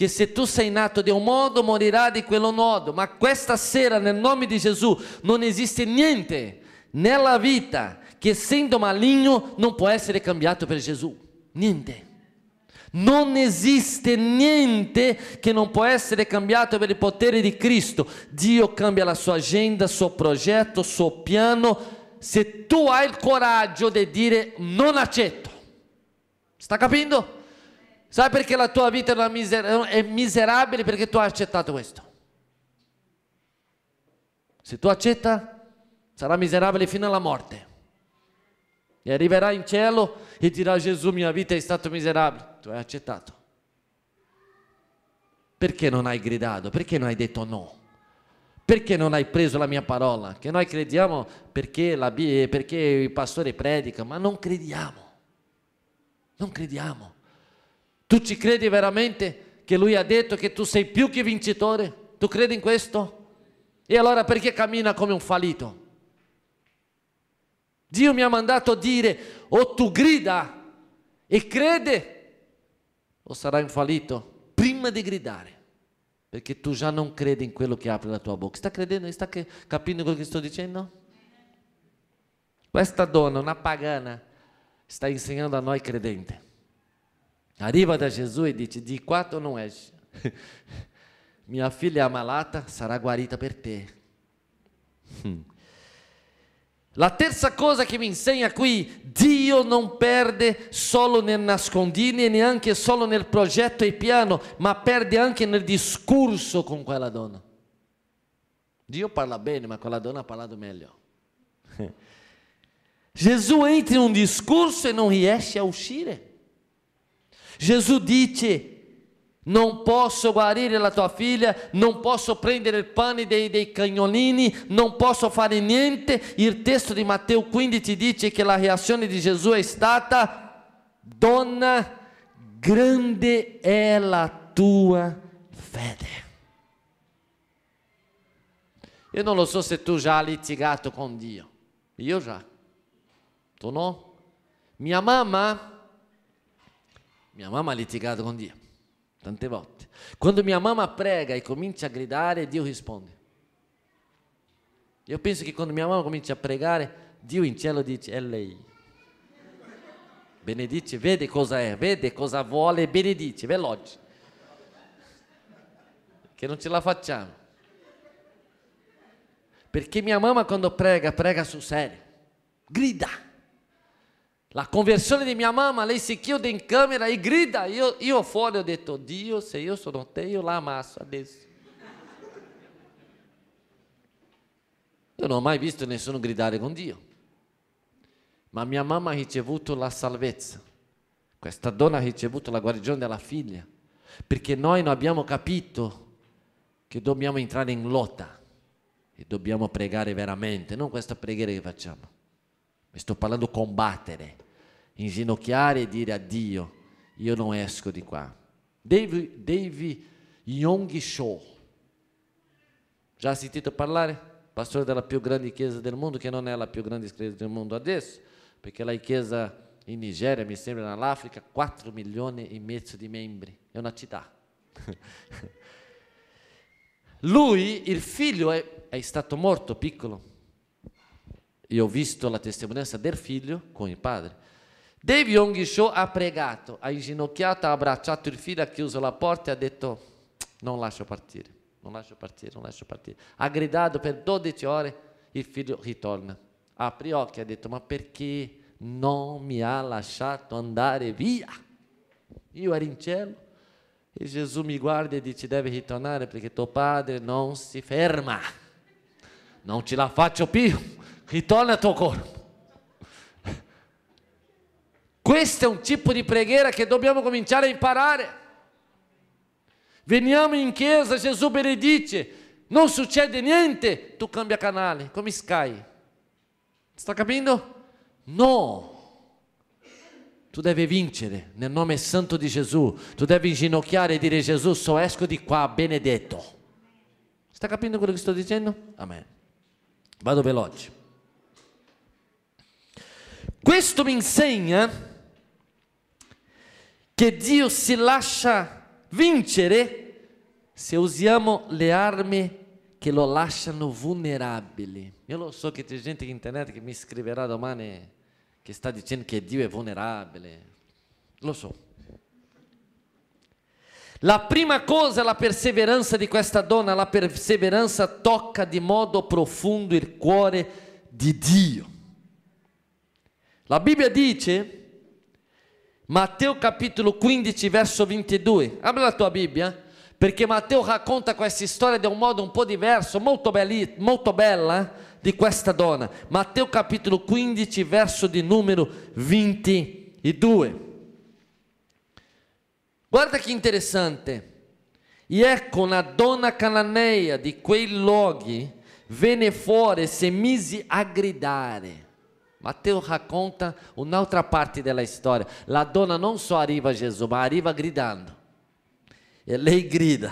che se tu sei nato di un modo morirà di quello modo, ma questa sera nel nome di Gesù non esiste niente nella vita che essendo maligno non può essere cambiato per Gesù, niente. Non esiste niente che non può essere cambiato per il potere di Cristo. Dio cambia la sua agenda, il suo progetto, il suo piano, se tu hai il coraggio di dire non accetto. Sta capendo? Sai perché la tua vita è, miser- è miserabile? Perché tu hai accettato questo. Se tu accetta, sarà miserabile fino alla morte. E arriverà in cielo e dirà Gesù mia vita è stata miserabile. Tu hai accettato. Perché non hai gridato? Perché non hai detto no? Perché non hai preso la mia parola? Che noi crediamo perché, la, perché il pastore predica, ma non crediamo. Non crediamo. Tu ci credi veramente che lui ha detto che tu sei più che vincitore? Tu credi in questo? E allora perché cammina come un fallito? Dio mi ha mandato a dire o tu grida e crede o sarai un fallito prima di gridare perché tu già non credi in quello che apre la tua bocca. Sta credendo, sta capendo quello che sto dicendo? Questa donna, una pagana, sta insegnando a noi credenti. Arriva da Jesus disse, De quatro não és. Minha filha malata será guarita per te. A hmm. La terza cosa che mi insegna qui, Dio non perde solo nel nascondino e neanche solo nel progetto e piano, ma perde anche nel discorso con quella donna. Dio parla bene, ma quella donna ha parlato meglio. Gesù entra in un discorso e non riesce a uscire. Gesù dice, non posso guarire la tua figlia, non posso prendere il pane dei, dei cagnolini, non posso fare niente. Il testo di Matteo 15 dice che la reazione di Gesù è stata, donna, grande è la tua fede. Io non lo so se tu già hai litigato con Dio. Io già. Tu no? Mia mamma mia mamma ha litigato con Dio tante volte. Quando mia mamma prega e comincia a gridare, Dio risponde. Io penso che quando mia mamma comincia a pregare, Dio in cielo dice, è lei. Benedice, vede cosa è, vede cosa vuole, benedice, veloce. Che non ce la facciamo. Perché mia mamma quando prega, prega sul serio. Grida. La conversione di mia mamma, lei si chiude in camera e grida. Io, io fuori ho detto, Dio, se io sono te, io la ammasso adesso. Io non ho mai visto nessuno gridare con Dio. Ma mia mamma ha ricevuto la salvezza. Questa donna ha ricevuto la guarigione della figlia. Perché noi non abbiamo capito che dobbiamo entrare in lotta e dobbiamo pregare veramente, non questa preghiera che facciamo e sto parlando combattere, inginocchiare e dire addio, io non esco di qua. Dave, Yong Cho, già sentito parlare? Pastore della più grande chiesa del mondo, che non è la più grande chiesa del mondo adesso, perché la chiesa in Nigeria, mi sembra nell'Africa, 4 milioni e mezzo di membri, è una città. Lui, il figlio, è, è stato morto piccolo, e ho visto la testimonianza del figlio con il padre. Dave Yong Cho ha pregato, ha inginocchiato, ha abbracciato il figlio, ha chiuso la porta e ha detto non lascio partire, non lascio partire, non lascio partire. Ha gridato per 12 ore, il figlio ritorna. Apri occhi e ha detto ma perché non mi ha lasciato andare via? Io ero in cielo e Gesù mi guarda e dice devi ritornare perché tuo padre non si ferma, non ce la faccio più ritorna al tuo corpo. Questo è un tipo di preghiera che dobbiamo cominciare a imparare. Veniamo in chiesa, Gesù benedice, non succede niente, tu cambia canale, come Sky. Sta capendo? No. Tu devi vincere nel nome santo di Gesù. Tu devi inginocchiare e dire Gesù, so esco di qua benedetto. Sta capendo quello che sto dicendo? Amen. Vado veloce. Questo mi insegna che Dio si lascia vincere se usiamo le armi che lo lasciano vulnerabile. Io lo so che c'è gente in internet che mi scriverà domani che sta dicendo che Dio è vulnerabile. Lo so. La prima cosa è la perseveranza di questa donna, la perseveranza tocca di modo profondo il cuore di Dio. La Bibbia dice, Matteo capitolo 15 verso 22, apri la tua Bibbia, perché Matteo racconta questa storia di un modo un po' diverso, molto, belli, molto bella, eh, di questa donna. Matteo capitolo 15 verso di numero 22. Guarda che interessante. E ecco una donna cananea di quei luoghi venne fuori e si mise a gridare. Mateus Matteo uma outra parte dela história. A dona não só arriva a Jesus, mas arriva gritando. E lei grida.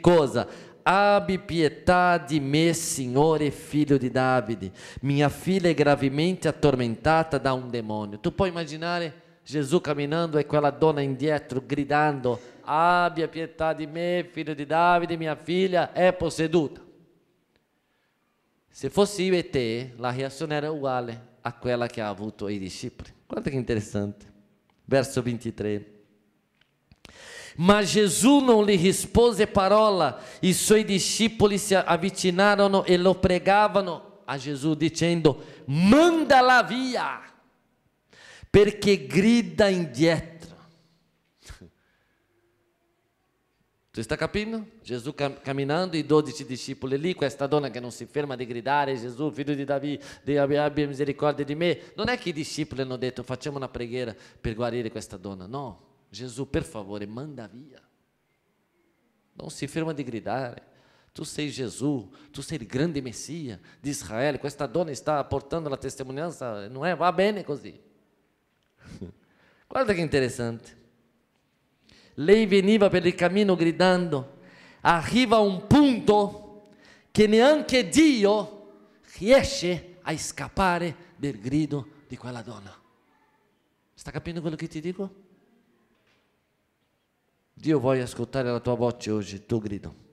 coisa! cosa? Abbi pietà di me, Signore, figlio Davide. Minha filha é gravemente atormentada da um demônio. Tu pode imaginar? Jesus caminhando e aquela dona indietro gritando: Abbia pietade di me, filho de Davide, minha filha é posseduta. Se fosse io e te, la reazione era uguale a quella che ha avuto i discepoli. Guarda che interessante. Verso 23. Ma Gesù non gli rispose parola, e i suoi discepoli si avvicinarono e lo pregavano a Gesù dicendo: Mandala via, perché grida indietro. Tu está capindo? Jesus caminhando e 12 discípulos ali, com esta dona que não se ferma de gritar, é Jesus, filho de Davi, abbia misericordia é misericórdia de mim. Não é que discepoli não deu? facciamo uma preghiera per guarire questa dona. Não, Jesus, per favore, manda via. Não se ferma de gritar. Tu sei Jesus, tu sei o grande Messias de Israel. Esta dona está aportando a testemunhança, não é? Vá bem né, così. Guarda que interessante. Lei veniva per il cammino gridando, arriva un punto che neanche Dio riesce a scappare del grido di quella donna. Sta capendo quello che ti dico? Dio vuole ascoltare la tua voce oggi, il tuo grido.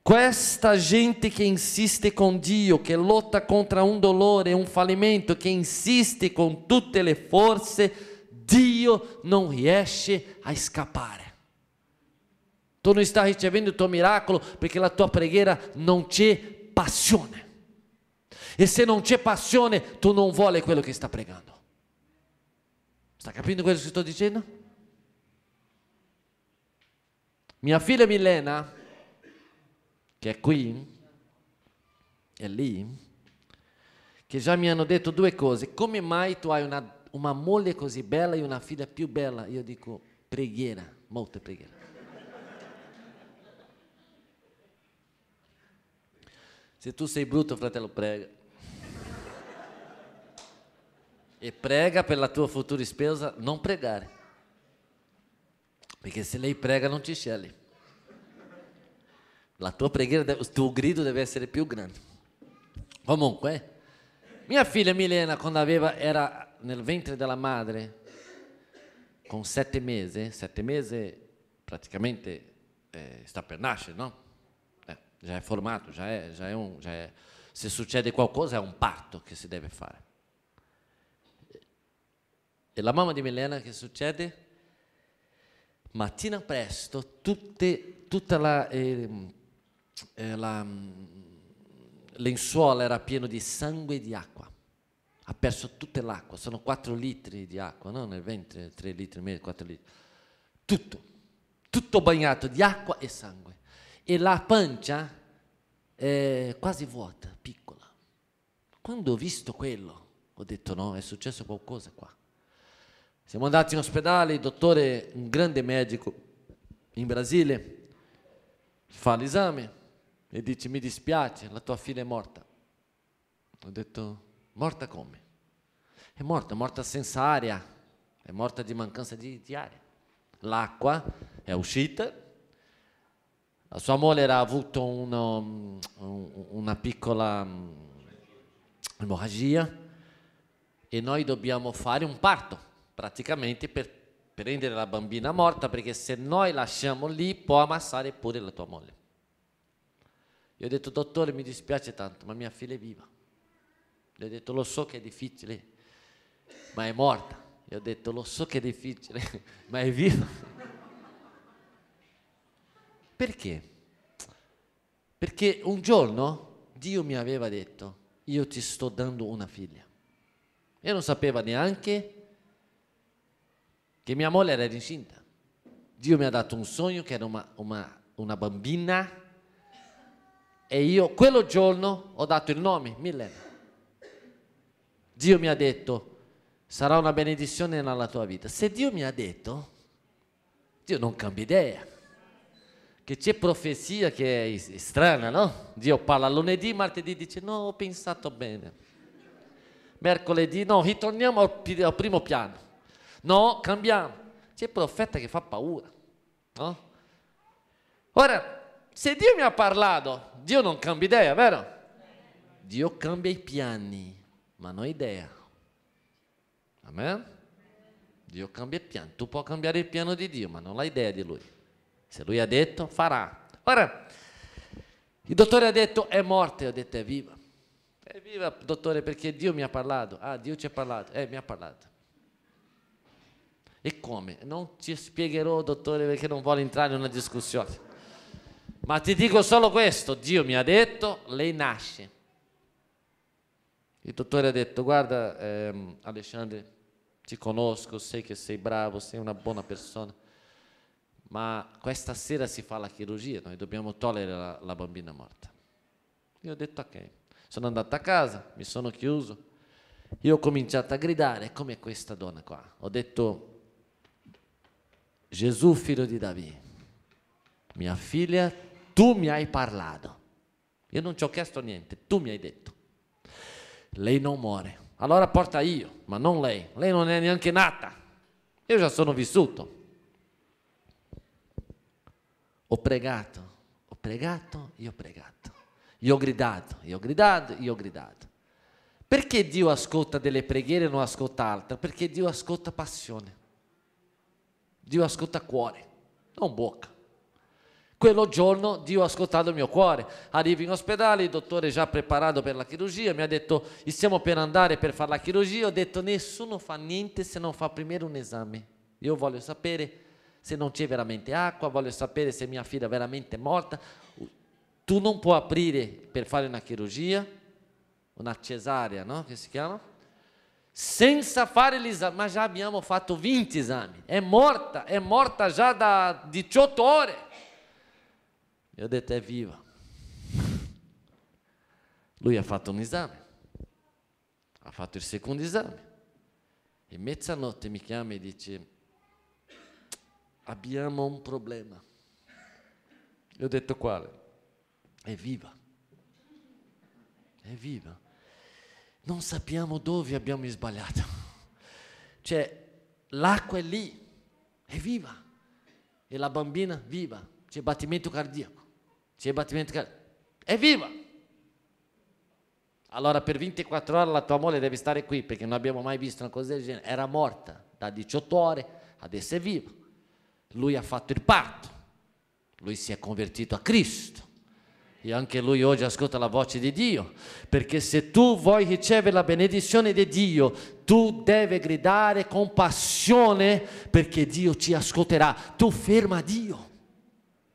Questa gente che insiste con Dio, che lotta contro un dolore, un fallimento, che insiste con tutte le forze, Dio non riesce a scappare. Tu non stai ricevendo il tuo miracolo perché la tua preghiera non c'è passione. E se non c'è passione, tu non vuoi quello che sta pregando. Sta capendo quello che sto dicendo? Mia figlia Milena, che è qui, è lì, che già mi hanno detto due cose. Come mai tu hai una una moglie così bella e una figlia più bella, io dico preghiera, molta preghiera. Se tu sei brutto, fratello, prega. E prega per la tua futura spesa, non pregare. Perché se lei prega non ti sceglie. La tua preghiera, il tuo grido deve essere più grande. Comunque, mia figlia Milena, quando aveva, era nel ventre della madre con sette mesi, sette mesi praticamente eh, sta per nascere, no? Eh, già è formato, già è, già è un... Già è, se succede qualcosa è un parto che si deve fare. E la mamma di Milena che succede? Mattina presto tutte, tutta la, eh, eh, la mm, lenzuola era piena di sangue e di acqua ha perso tutta l'acqua, sono 4 litri di acqua, no? nel ventre 3 litri, mezzo, 4 litri, tutto, tutto bagnato di acqua e sangue. E la pancia è quasi vuota, piccola. Quando ho visto quello, ho detto no, è successo qualcosa qua. Siamo andati in ospedale, il dottore, un grande medico in Brasile, fa l'esame e dice mi dispiace, la tua figlia è morta. Ho detto Morta come? È morta, morta senza aria, è morta di mancanza di, di aria. L'acqua è uscita, la sua moglie ha avuto uno, una piccola mm, emorragia e noi dobbiamo fare un parto praticamente per prendere la bambina morta perché se noi lasciamo lì può ammassare pure la tua moglie. Io ho detto dottore mi dispiace tanto ma mia figlia è viva. Gli ho detto lo so che è difficile, ma è morta. Gli ho detto lo so che è difficile, ma è viva. Perché? Perché un giorno Dio mi aveva detto, io ti sto dando una figlia. E non sapeva neanche che mia moglie era incinta. Dio mi ha dato un sogno che era una, una, una bambina e io quello giorno ho dato il nome, Milena. Dio mi ha detto, sarà una benedizione nella tua vita. Se Dio mi ha detto, Dio non cambia idea. Che c'è profezia che è strana, no? Dio parla lunedì, martedì dice no, ho pensato bene. Mercoledì no, ritorniamo al, al primo piano. No, cambiamo. C'è profeta che fa paura, no? Ora, se Dio mi ha parlato, Dio non cambia idea, vero? Dio cambia i piani ma non idea. Amen? Dio cambia il piano, tu puoi cambiare il piano di Dio, ma non hai idea di Lui. Se Lui ha detto, farà. Ora, il dottore ha detto è morte, ho detto è viva. È viva, dottore, perché Dio mi ha parlato. Ah, Dio ci ha parlato. Eh, mi ha parlato. E come? Non ti spiegherò, dottore, perché non voglio entrare in una discussione. Ma ti dico solo questo, Dio mi ha detto, lei nasce. Il dottore ha detto, guarda ehm, Alessandro, ti conosco, sei che sei bravo, sei una buona persona, ma questa sera si fa la chirurgia, noi dobbiamo togliere la, la bambina morta. Io ho detto ok, sono andato a casa, mi sono chiuso, io ho cominciato a gridare come questa donna qua. Ho detto, Gesù figlio di Davide, mia figlia, tu mi hai parlato. Io non ci ho chiesto niente, tu mi hai detto lei non muore. Allora porta io, ma non lei. Lei non è neanche nata. Io già sono vissuto. Ho pregato, ho pregato, io ho pregato. Io ho gridato, io ho gridato, io ho gridato. Perché Dio ascolta delle preghiere e non ascolta altre? Perché Dio ascolta passione. Dio ascolta cuore, non bocca quello giorno Dio ha ascoltato il mio cuore. Arrivo in ospedale, il dottore già preparato per la chirurgia, mi ha detto stiamo per andare per fare la chirurgia, ho detto nessuno fa niente se non fa prima un esame. Io voglio sapere se non c'è veramente acqua, voglio sapere se mia figlia è veramente morta. Tu non puoi aprire per fare una chirurgia, una cesarea, no? Che si chiama? Senza fare l'esame, ma già abbiamo fatto 20 esami. È morta, è morta già da 18 ore. Gli ho detto è viva. Lui ha fatto un esame, ha fatto il secondo esame e mezzanotte mi chiama e dice abbiamo un problema. Gli ho detto quale? È viva. È viva. Non sappiamo dove abbiamo sbagliato. Cioè, l'acqua è lì, è viva. E la bambina viva, c'è battimento cardiaco c'è il battimento è viva! Allora per 24 ore la tua moglie deve stare qui perché non abbiamo mai visto una cosa del genere, era morta da 18 ore, adesso è viva. Lui ha fatto il parto, lui si è convertito a Cristo e anche lui oggi ascolta la voce di Dio, perché se tu vuoi ricevere la benedizione di Dio, tu devi gridare con passione perché Dio ti ascolterà. Tu ferma Dio.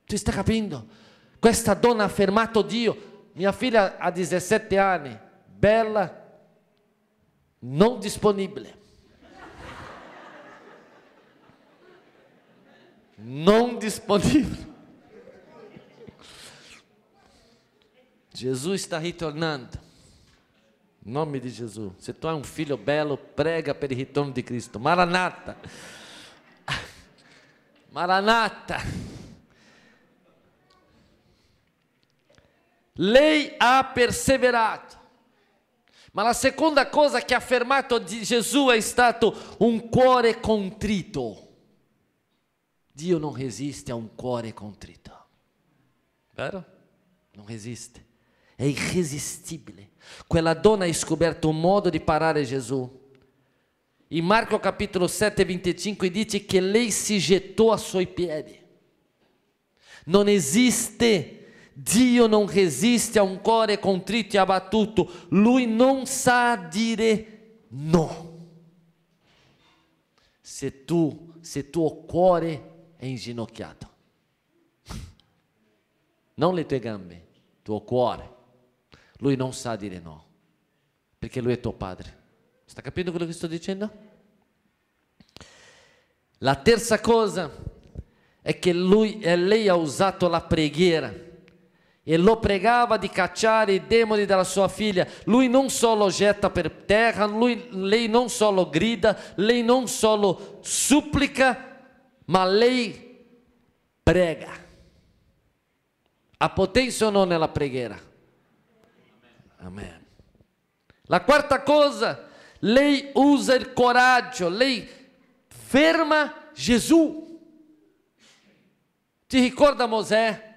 Tu sta capendo? Questa donna ha affermato Dio. Mia figlia ha 17 anni, bella, non disponibile. Não disponível. Jesus está retornando. Em nome de Jesus. Se tu é um filho belo, prega pelo retorno de Cristo. Maranata. Maranata. Lei ha perseverato. Ma la seconda cosa che ha affermato di Gesù è stato un cuore contrito. Dio non resiste a un cuore contrito. Vero? Non resiste. È irresistibile. Quella donna ha scoperto un modo di parare Gesù. In Marco capitolo 7, 25 dice che lei si gettò a suoi piedi. Non esiste Dio não resiste a um cuore contrito e abatuto. lui não sa dire no. Se tu, se tuo cuore é inginocchiato, Não le tue gambe, tuo cuore, lui não sa dire no, porque lui é teu padre. Está capendo quello que estou dizendo? La terza cosa é que lui, eh, lei ha usato la preghiera e lo pregava di cacciare i demoni dalla sua figlia. Lui non solo getta per terra, lui, lei non solo grida, lei non solo supplica, ma lei prega. A potência ou não nella preghiera? Amém. La quarta cosa, lei usa il coraggio, lei ferma Jesus. Ti ricorda Moisés?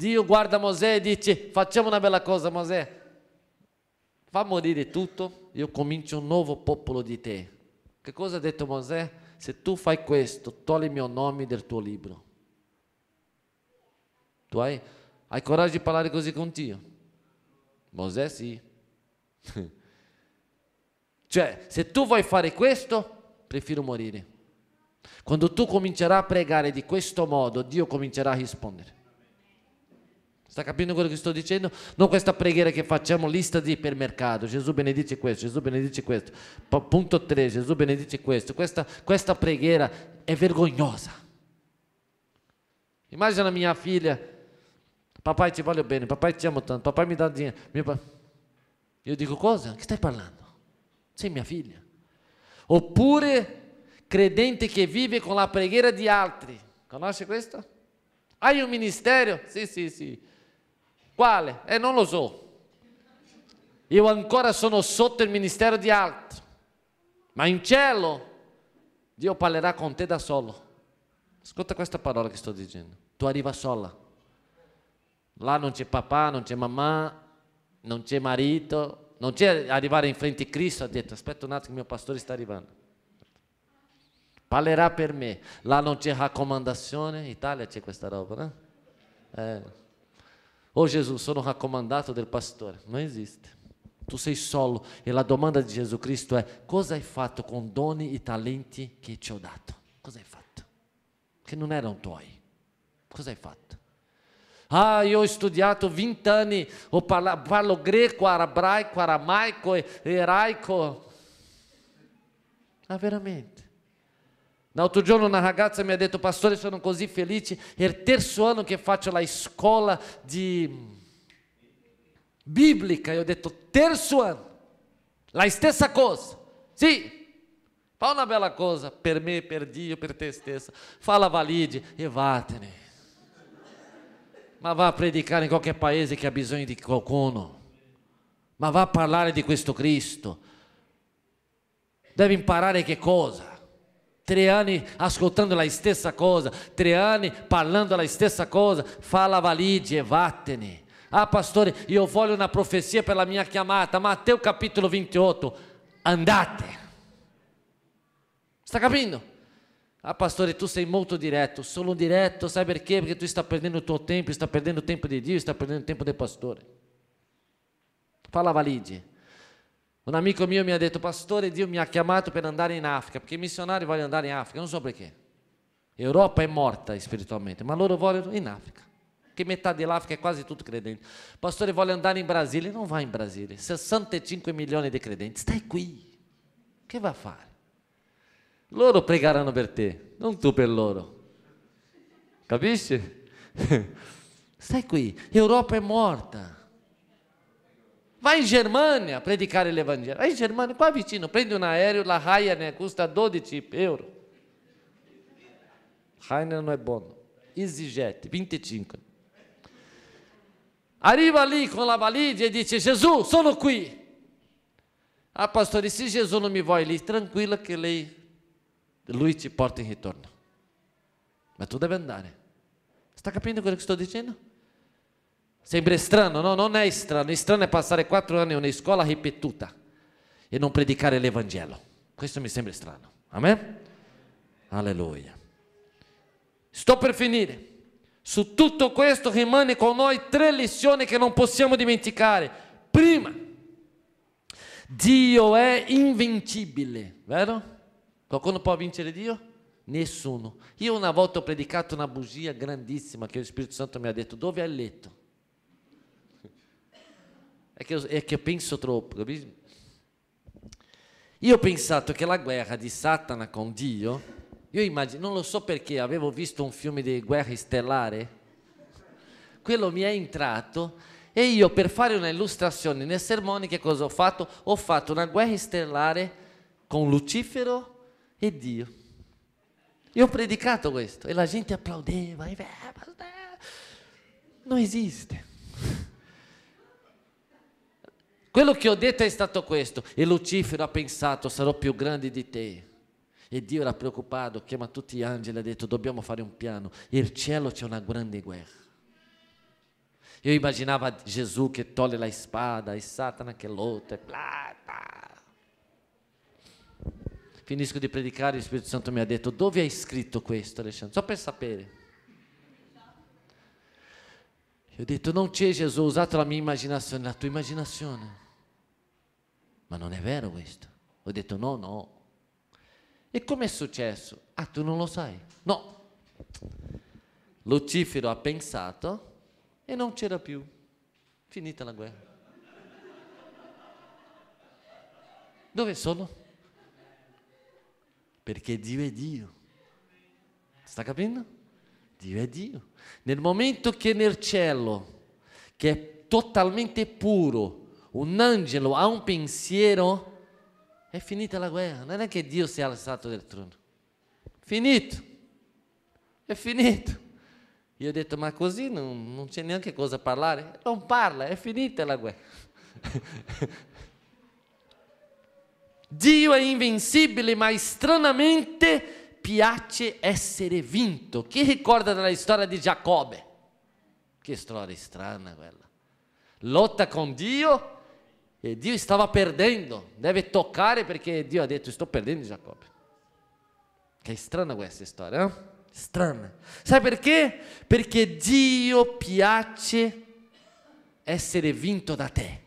Dio guarda Mosè e dice facciamo una bella cosa Mosè, fa morire tutto, io comincio un nuovo popolo di te. Che cosa ha detto Mosè? Se tu fai questo, togli il mio nome dal tuo libro. Tu hai, hai coraggio di parlare così con Dio? Mosè sì. cioè, se tu vuoi fare questo, prefiro morire. Quando tu comincerai a pregare di questo modo, Dio comincerà a rispondere. Sta capendo quello che sto dicendo? Non questa preghiera che facciamo lista di ipermercato. Gesù benedice questo, Gesù benedice questo. punto 3, Gesù benedice questo. Questa, questa preghiera è vergognosa. Immagina mia figlia. Papà ti voglio bene, papà ti amo tanto, papà mi dà dinero. Io dico cosa? Che stai parlando? Sei mia figlia. Oppure credente che vive con la preghiera di altri. Conosce questo? Hai un ministero? Sì, sì, sì quale? Eh, non lo so. Io ancora sono sotto il ministero di alto, ma in cielo Dio parlerà con te da solo. Ascolta questa parola che sto dicendo. Tu arriva sola. Là non c'è papà, non c'è mamma, non c'è marito, non c'è arrivare in fronte a Cristo. Ha detto, aspetta un attimo, il mio pastore sta arrivando. Parlerà per me. Là non c'è raccomandazione, in Italia c'è questa roba, no? Eh. Oh Jesus, sono raccomandato del pastore. Não existe. Tu sei solo e a domanda de Jesus Cristo é cosa hai fatto com doni e talenti que ti ho dato? Cosa hai fatto? que não eram tuoi. Cosa hai fatto? Ah, eu ho studiato 20 anni, parlo, parlo, greco, arabraico, aramaico, eraico. ah, veramente? L'altro giorno na ragazza mi ha detto, pastore sono così felice, è il terzo anno che faccio la scuola di... biblica. Eu dito é terço ano. La stessa cosa. Sim. Sí. Fa uma bela coisa. Per me, per Dio, per te stessa. Fala valide e vattene. Ma va a predicare in qualche paese che ha bisogno di qualcuno. Ma va a parlare di questo Cristo. Deve imparare che cosa? Treane ascoltando la stessa cosa, Treane parlando la stessa cosa, fala valigie, e vattene. Ah, pastore, io voglio una profezia per la mia chiamata. Matteo capitolo 28, andate. Sta capendo? Ah, pastore, tu sei molto direto, solo direto, sai perché? Perché tu está perdendo il tuo tempo, está perdendo il tempo di Dio, está perdendo il tempo del pastore. Fala Valide. Un amico mio mi ha detto, pastore, Dio mi ha chiamato per andare in Africa, perché i missionari vogliono andare in Africa, non so perché. Europa è morta spiritualmente, ma loro vogliono in Africa, che metà dell'Africa è quasi tutto credente. Pastore, voglio andare in Brasile, non va in Brasile, 65 milioni di credenti, stai qui, che va a fare? Loro pregheranno per te, non tu per loro. Capisci? stai qui, Europa è morta. Vai em Germânia predicar o evangelho. Vai em Germânia, qual vitino? É Prende um aéreo, la raia, né? Custa 12 tipo euro. Rainer não é bom. Easyjet, 25. Arriva ali com a valigia e diz: Jesus, sono qui. Ah, pastor, e se Jesus não me vai ali? Tranquila que ele, lui te porta em retorno. Mas tudo é deve andar. Né? Está capindo o que estou dizendo? Sembra strano, no? Non è strano. È strano passare quattro anni in una scuola ripetuta e non predicare l'Evangelo. Questo mi sembra strano. Amen? Alleluia. Sto per finire. Su tutto questo rimane con noi tre lezioni che non possiamo dimenticare. Prima, Dio è invincibile, vero? Qualcuno può vincere Dio? Nessuno. Io una volta ho predicato una bugia grandissima che lo Spirito Santo mi ha detto, dove hai letto? È che, è che, penso troppo, capisci? Io ho pensato che la guerra di Satana con Dio, io immagino, non lo so perché, avevo visto un fiume di guerra stellare, quello mi è entrato e io per fare una illustrazione nel sermone che cosa ho fatto? Ho fatto una guerra stellare con Lucifero e Dio. Io ho predicato questo e la gente applaudeva. Eh, non esiste. Quello che ho detto è stato questo. E Lucifero ha pensato, sarò più grande di te. E Dio era preoccupato, chiama tutti gli angeli e ha detto, dobbiamo fare un piano. Il cielo c'è una grande guerra. Io immaginavo Gesù che toglie la spada e Satana che lotta. Bla, bla. Finisco di predicare, il Spirito Santo mi ha detto, dove hai scritto questo Alessandro? Só per sapere. Io ho detto, non c'è Gesù, ho usato la mia immaginazione, la tua immaginazione. Ma non è vero questo. Ho detto, no, no. E com'è successo? Ah, tu non lo sai. No. Lucifero ha pensato e non c'era più. Finita la guerra. Dove sono? Perché Dio è Dio. Sta capendo? Dio è Dio. Nel momento che nel cielo, che è totalmente puro, un angelo ha un pensiero, è finita la guerra. Non è che Dio si è alzato del trono. Finito. È finito. Io ho detto, ma così non, non c'è neanche cosa parlare. Non parla, è finita la guerra. Dio è invincibile, ma stranamente piace essere vinto. Chi ricorda della storia di Giacobbe? Che storia strana quella. Lotta con Dio e Dio stava perdendo, deve toccare perché Dio ha detto sto perdendo Giacobbe. Che è strana questa storia, eh? Strana. Sai perché? Perché Dio piace essere vinto da te,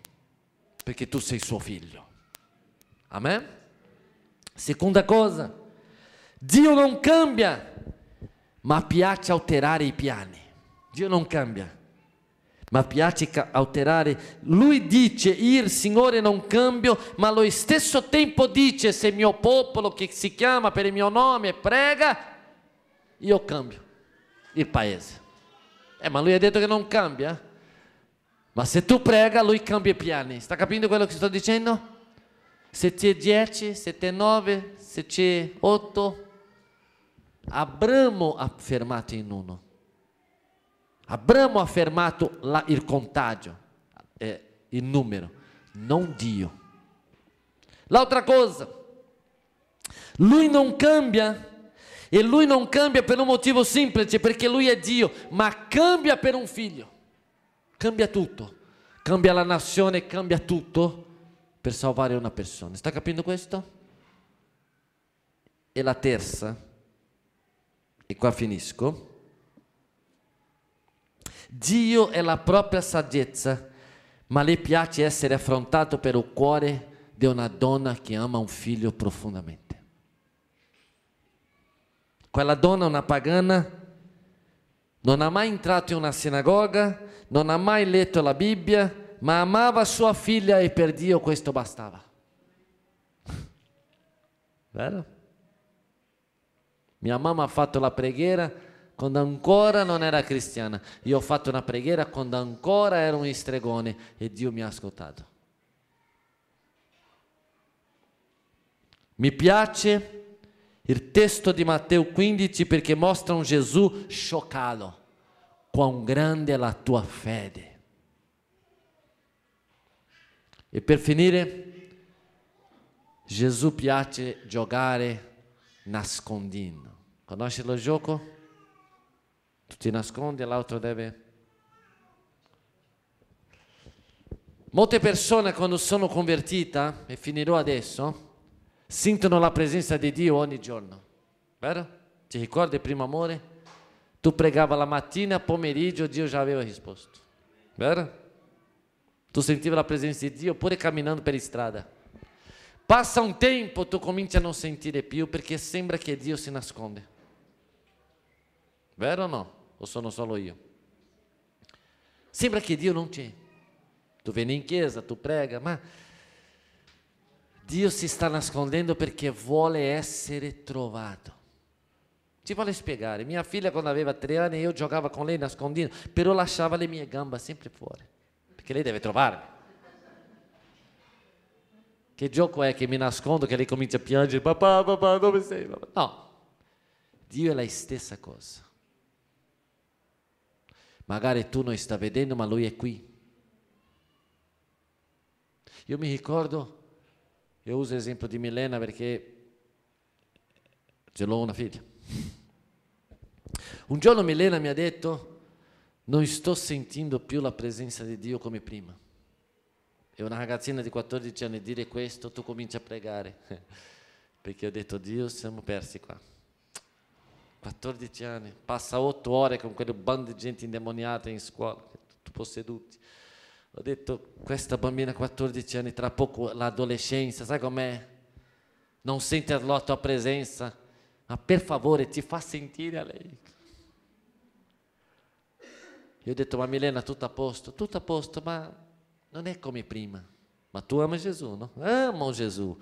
perché tu sei suo figlio. Amen? Seconda cosa, Dio não cambia, ma piace alterare i piani. Dio não cambia, ma piace alterare. Lui dice, il Signore non cambia, ma allo stesso tempo dice, se il mio popolo che si chiama per il mio nome prega, io cambio il paese. Eh, ma lui ha detto che non cambia. Ma se tu prega, lui cambia i piani. Sta capendo quello che sto dicendo? Se c'è 10, se c'è 9, se c'è 8, Abramo affermato in uno. Abramo affermato la, il contagio, eh, il numero, não Dio. L'altra coisa, lui não cambia, e lui não cambia per um motivo semplice, perché lui é Dio, ma cambia per um filho. Cambia tutto, cambia la nazione, cambia tutto per salvare una persona. Sta capendo questo? E la terça, e qua finisco, Dio è la propria saggezza, ma le piace essere affrontato per il cuore di una donna che ama un figlio profondamente. Quella donna, una pagana, non ha mai entrato in una sinagoga, non ha mai letto la Bibbia, ma amava sua figlia e per Dio questo bastava. Vero? Mia mamma ha fatto la preghiera quando ancora non era cristiana. Io ho fatto una preghiera quando ancora ero un stregone e Dio mi ha ascoltato. Mi piace il testo di Matteo 15 perché mostra un Gesù scioccato. Quão grande è la tua fede. E per finire, Gesù piace giocare nascondino. Conosci lo gioco? Tu ti nascondi e l'altro deve... Molte persone quando sono convertita, e finirò adesso, sentono la presenza di Dio ogni giorno, vero? Ti ricordi il primo amore? Tu pregava la mattina, pomeriggio, Dio già aveva risposto, vero? Tu sentivi la presenza di Dio pure camminando per strada. Passa um tempo, tu cominci a não sentir pio, porque sembra que é Deus se nasconde. Vero não? Ou O sono solo eu? Sembra que Deus não te. Tu vem in chiesa, tu prega, mas Deus se está nascondendo porque vuole essere é trovato. Ti vale spiegare, Minha filha quando aveva três anos, eu jogava com lei mas eu lasciava le mie gambas sempre fora, porque lei deve trovarmi. Che gioco è che mi nascondo, che lei comincia a piangere, papà, papà, dove sei? Papà? No, Dio è la stessa cosa. Magari tu non stai vedendo, ma lui è qui. Io mi ricordo, io uso l'esempio di Milena perché ce l'ho una figlia. Un giorno Milena mi ha detto, non sto sentendo più la presenza di Dio come prima e una ragazzina di 14 anni dire questo, tu cominci a pregare. Perché ho detto, Dio, siamo persi qua. 14 anni, passa 8 ore con quel bando di gente indemoniata in scuola, tutti posseduti. Ho detto, questa bambina 14 anni, tra poco l'adolescenza, sai com'è? Non sente la tua presenza, ma per favore ti fa sentire a lei. Io ho detto, ma Milena, tutto a posto? Tutto a posto, ma non è come prima, ma tu ami Gesù, no? Amo Gesù.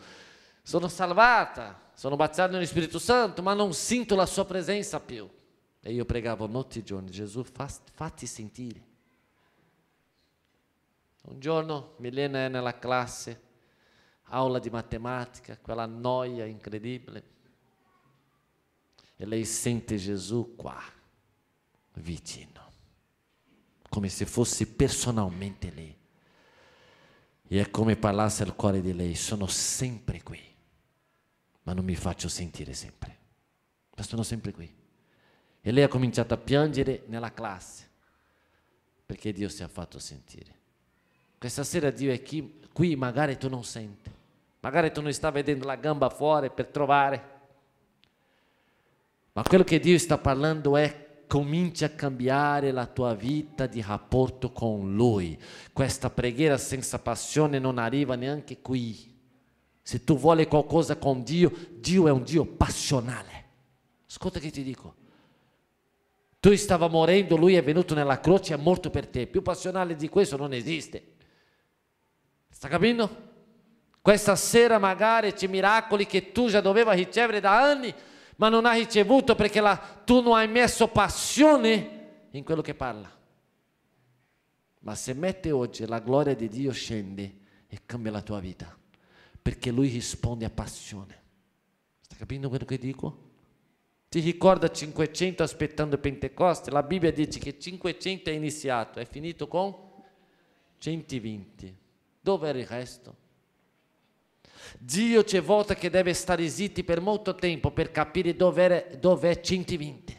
Sono salvata, sono battezzato nello Spirito Santo, ma non sento la sua presenza più. E io pregavo notte e giorno, Gesù, fatti sentire. Un giorno Milena è nella classe, aula di matematica, quella noia incredibile, e lei sente Gesù qua, vicino, come se fosse personalmente lei. E è come parlasse al cuore di lei, sono sempre qui, ma non mi faccio sentire sempre, ma sono sempre qui. E lei ha cominciato a piangere nella classe, perché Dio si è fatto sentire. Questa sera Dio è qui, magari tu non senti, magari tu non stai vedendo la gamba fuori per trovare, ma quello che Dio sta parlando è cominci a cambiare la tua vita di rapporto con Lui. Questa preghiera senza passione non arriva neanche qui. Se tu vuoi qualcosa con Dio, Dio è un Dio passionale. Ascolta che ti dico. Tu stava morendo, Lui è venuto nella croce e è morto per te. Più passionale di questo non esiste. Sta capendo? Questa sera magari c'è miracoli che tu già dovevi ricevere da anni, ma non hai ricevuto perché la, tu non hai messo passione in quello che parla. Ma se mette oggi la gloria di Dio scende e cambia la tua vita, perché lui risponde a passione. Stai capendo quello che dico? Ti ricorda 500 aspettando Pentecoste? La Bibbia dice che 500 è iniziato, è finito con 120. Dove era il resto? Dio c'è volte che deve stare zitti per molto tempo per capire dov'è dov 120,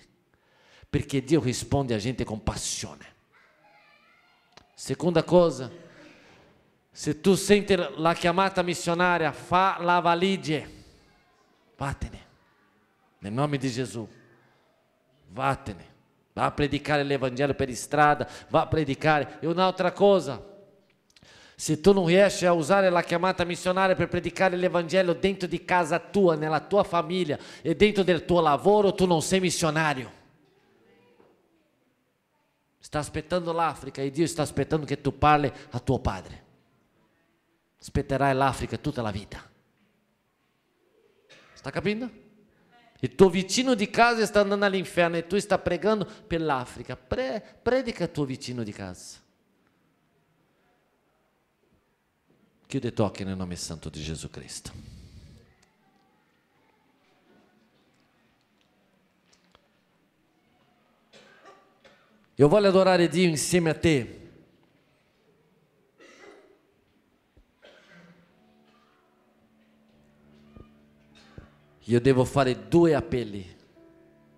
perché Dio risponde a gente con passione. Seconda cosa, se tu senti la chiamata missionaria, fa la valigia, vattene, nel nome di Gesù, vattene, va a predicare l'Evangelo per strada, va a predicare. E un'altra cosa, Se tu não riesce a usar a chamada é missionária para predicar o evangelho dentro de casa tua, nella tua família e dentro do tuo lavoro, tu não sei missionário. Está aspettando l'Africa e Deus está aspettando que tu parli a tuo padre. Aspetterai l'Africa tutta la vita. Está capindo? E tuo vicino de casa está andando all'inferno e tu está pregando pela África. Pre predica tuo vicino de casa. Que o tocchi no nome santo de Jesus Cristo. Eu vou adorar adorare Dio cima a te. Eu devo fazer dois apelos,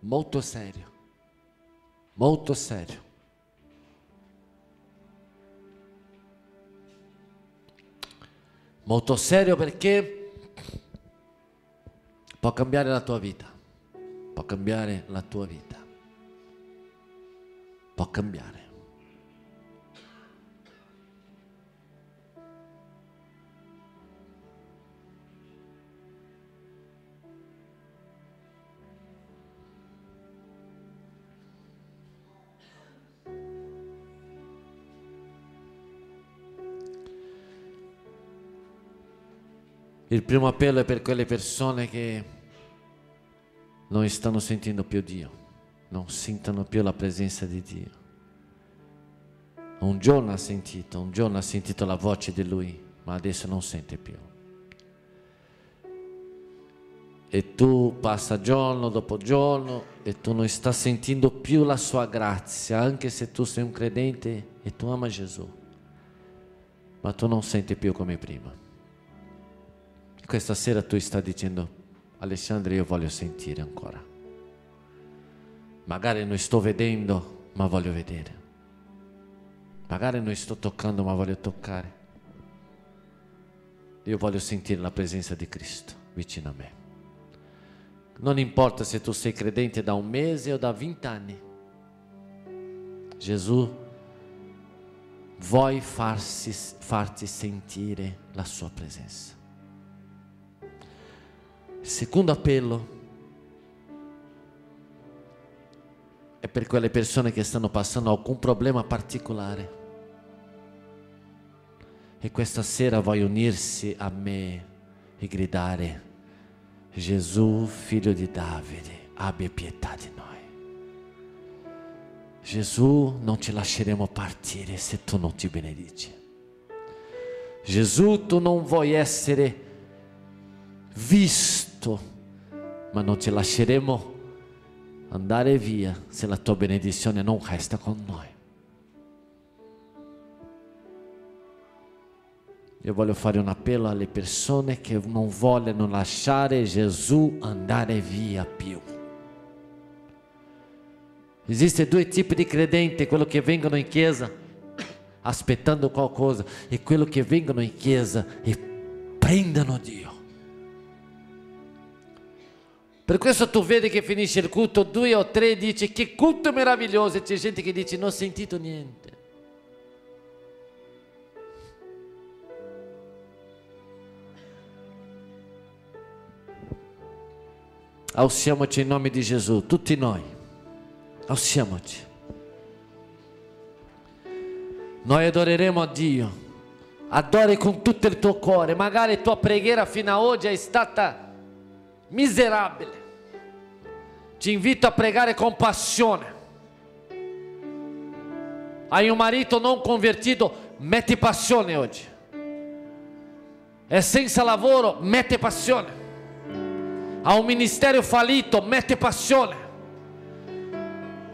muito sério, muito sério. molto serio perché può cambiare la tua vita, può cambiare la tua vita, può cambiare. Il primo appello è per quelle persone che non stanno sentendo più Dio, non sentono più la presenza di Dio. Un giorno ha sentito, un giorno ha sentito la voce di Lui, ma adesso non sente più. E tu passa giorno dopo giorno e tu non stai sentendo più la sua grazia, anche se tu sei un credente e tu ama Gesù, ma tu non senti più come prima. Questa sera tu stai dicendo, Alessandro, io voglio sentire ancora. Magari non sto vedendo, ma voglio vedere. Magari non sto toccando, ma voglio toccare. Io voglio sentire la presenza di Cristo vicino a me. Non importa se tu sei credente da un mese o da vent'anni. Gesù vuoi farsi, farti sentire la sua presenza. Secondo appello è per quelle persone che stanno passando alcun problema particolare e questa sera vuoi unirsi a me e gridare, Gesù figlio di Davide, abbia pietà di noi. Gesù non ci lasceremo partire se tu non ti benedici. Gesù tu non vuoi essere visto questo, ma non ci lasceremo andare via se la tua benedizione non resta con noi. Io voglio fare un appello alle persone che non vogliono lasciare Gesù andare via più. Esistono due tipi di credenti, quello che vengono in chiesa aspettando qualcosa e quello che vengono in chiesa e prendono Dio. Per questo tu vedi che finisce il culto due o 3 dici che culto meraviglioso e c'è gente che dice non ho sentito niente. Alziamoci in nome di Gesù, tutti noi. Alziamoci. Noi adoreremo a Dio. Adori con tutto il tuo cuore. Magari la tua preghiera fino ad oggi è stata Miserável, te invito a pregar com passione. Aí um marido não convertido, mete passione hoje. É sem lavoro, mete passione. A um ministério falido, mete passione.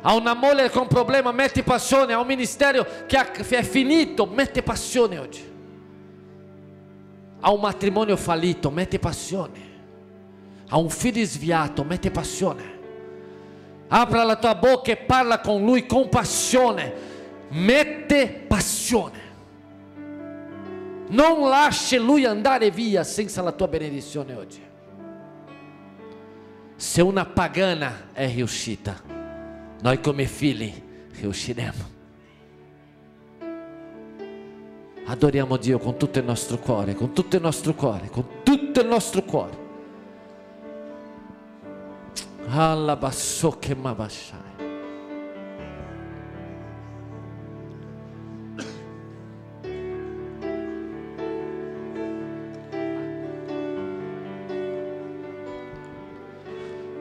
A uma mulher com problema, mete passione. A um ministério que é, é finito, mete passione hoje. A um matrimônio falido, mete passione. a un figlio sviato, mette passione. Apra la tua bocca e parla con lui con passione. Mette passione. Non lasci lui andare via senza la tua benedizione oggi. Se una pagana è riuscita, noi come figli riusciremo. Adoriamo Dio con tutto il nostro cuore, con tutto il nostro cuore, con tutto il nostro cuore alla bassocche ma basciai.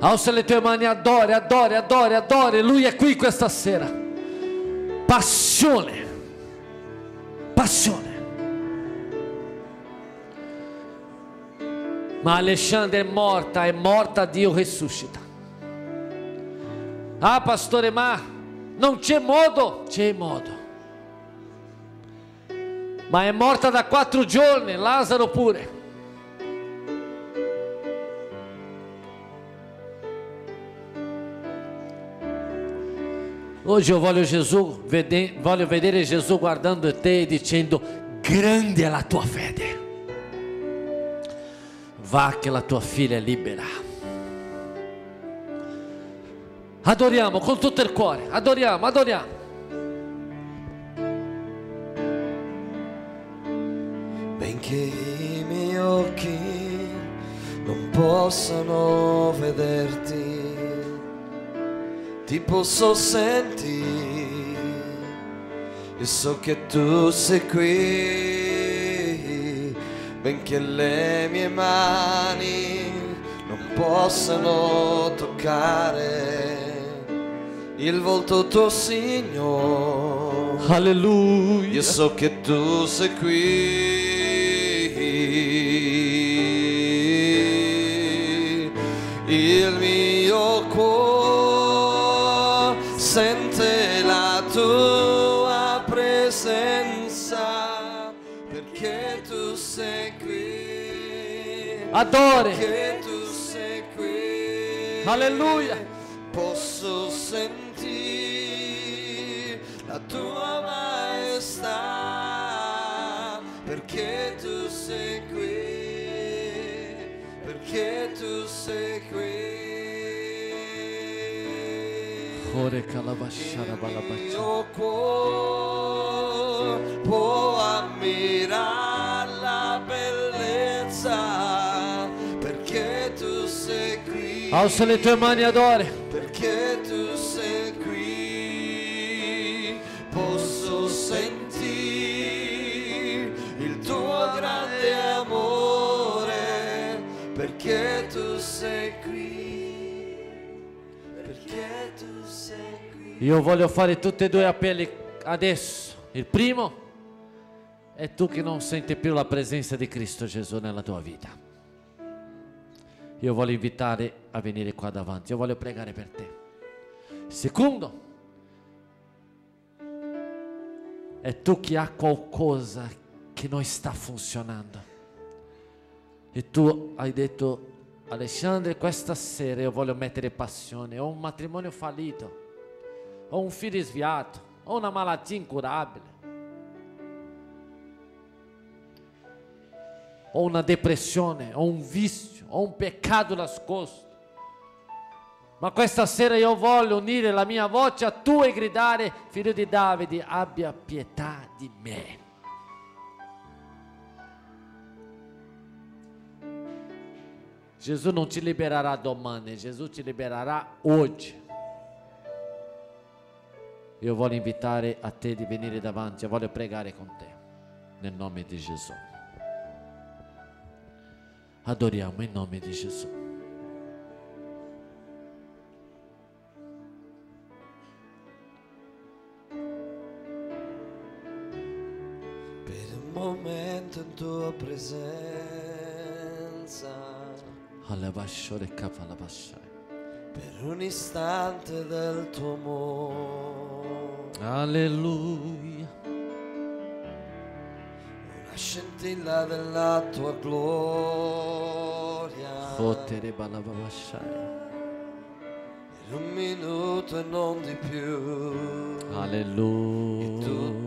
Alza le tue mani, adore, adore, adore, adori. Lui è qui questa sera. Passione, passione. Ma Alexandra è morta, è morta, Dio risuscita. Ah, Pastor Emar, não tinha modo, tinha modo. Mas é morta da quatro giorni, Lázaro pure. Hoje eu voglio, Jesus, vede, voglio vedere Jesus guardando te e dizendo: Grande é a tua fé. Vá que a tua filha é libera. Adoriamo con tutto il cuore, adoriamo, adoriamo. Benché i miei occhi non possano vederti, ti posso sentire e so che tu sei qui, benché le mie mani non possano toccare il volto tuo Signore. Alleluia. Io so che tu sei qui. Il mio cuore sente la tua presenza perché tu sei qui. Adore. Perché tu sei qui. Alleluia. Posso sentire seguire. Ore calabashara balabaccia. Il mio cuore può ammirare la bellezza perché tu sei qui. Alza le tue mani adore. sei qui, perché tu sei qui. Io voglio fare tutti e due appelli adesso. Il primo è tu che non senti più la presenza di Cristo Gesù nella tua vita. Io voglio invitare a venire qua davanti, io voglio pregare per te. Secondo, è tu che ha qualcosa che non sta funzionando. E tu hai detto Alexandre, questa sera io voglio mettere passione. Ho un matrimonio fallito, ho un figlio sviato, ho una malattia incurabile, ho una depressione, ho un vizio, ho un peccato nascosto. Ma questa sera io voglio unire la mia voce a tua e gridare, figlio di Davide, abbia pietà di me. Jesus não te liberará domani, Jesus te liberará hoje. Io voglio invitare a te di venire davanti, io voglio pregare con te, nel nome di Gesù. Adoriamo in nome di Gesù. Per un momento in tua presenza. Per un istante del tuo amore. Alleluia. Una scintilla della tua gloria. Potere balabashai. Per un minuto e non di più. Alleluia.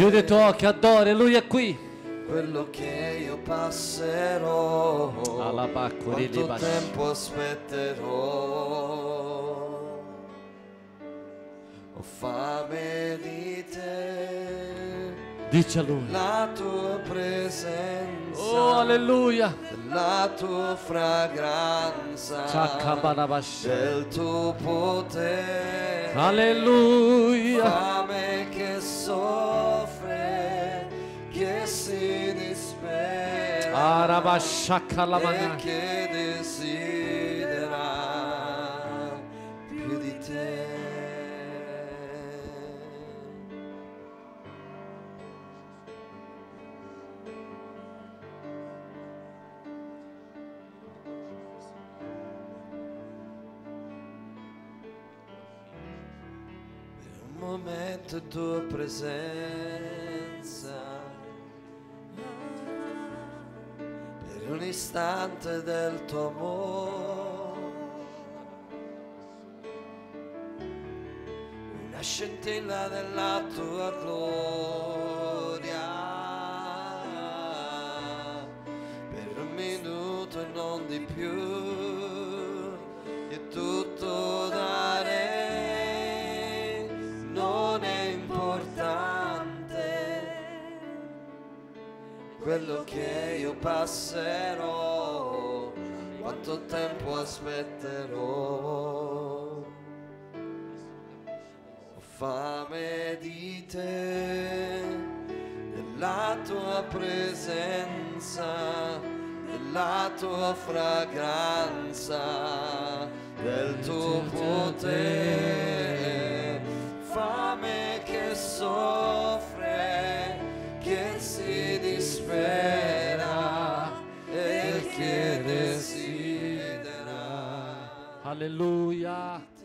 Chiudi i tuoi occhi, adori, lui è qui. Quello che io passerò, alla quanto tempo aspetterò. Ho fame di te. Dice a lui. La tua presenza. Oh, alleluia. La tua fragranza. Del tuo potere. Alleluia. E che desidera più di te. momento tuo presente distante del tuo amore. Una scintilla della tua gloria. quello che io passerò, quanto tempo aspetterò. Ho fame di te, della tua presenza, della tua fragranza, del tuo potere. Fame che soffre espera é que decidirá. Aleluia.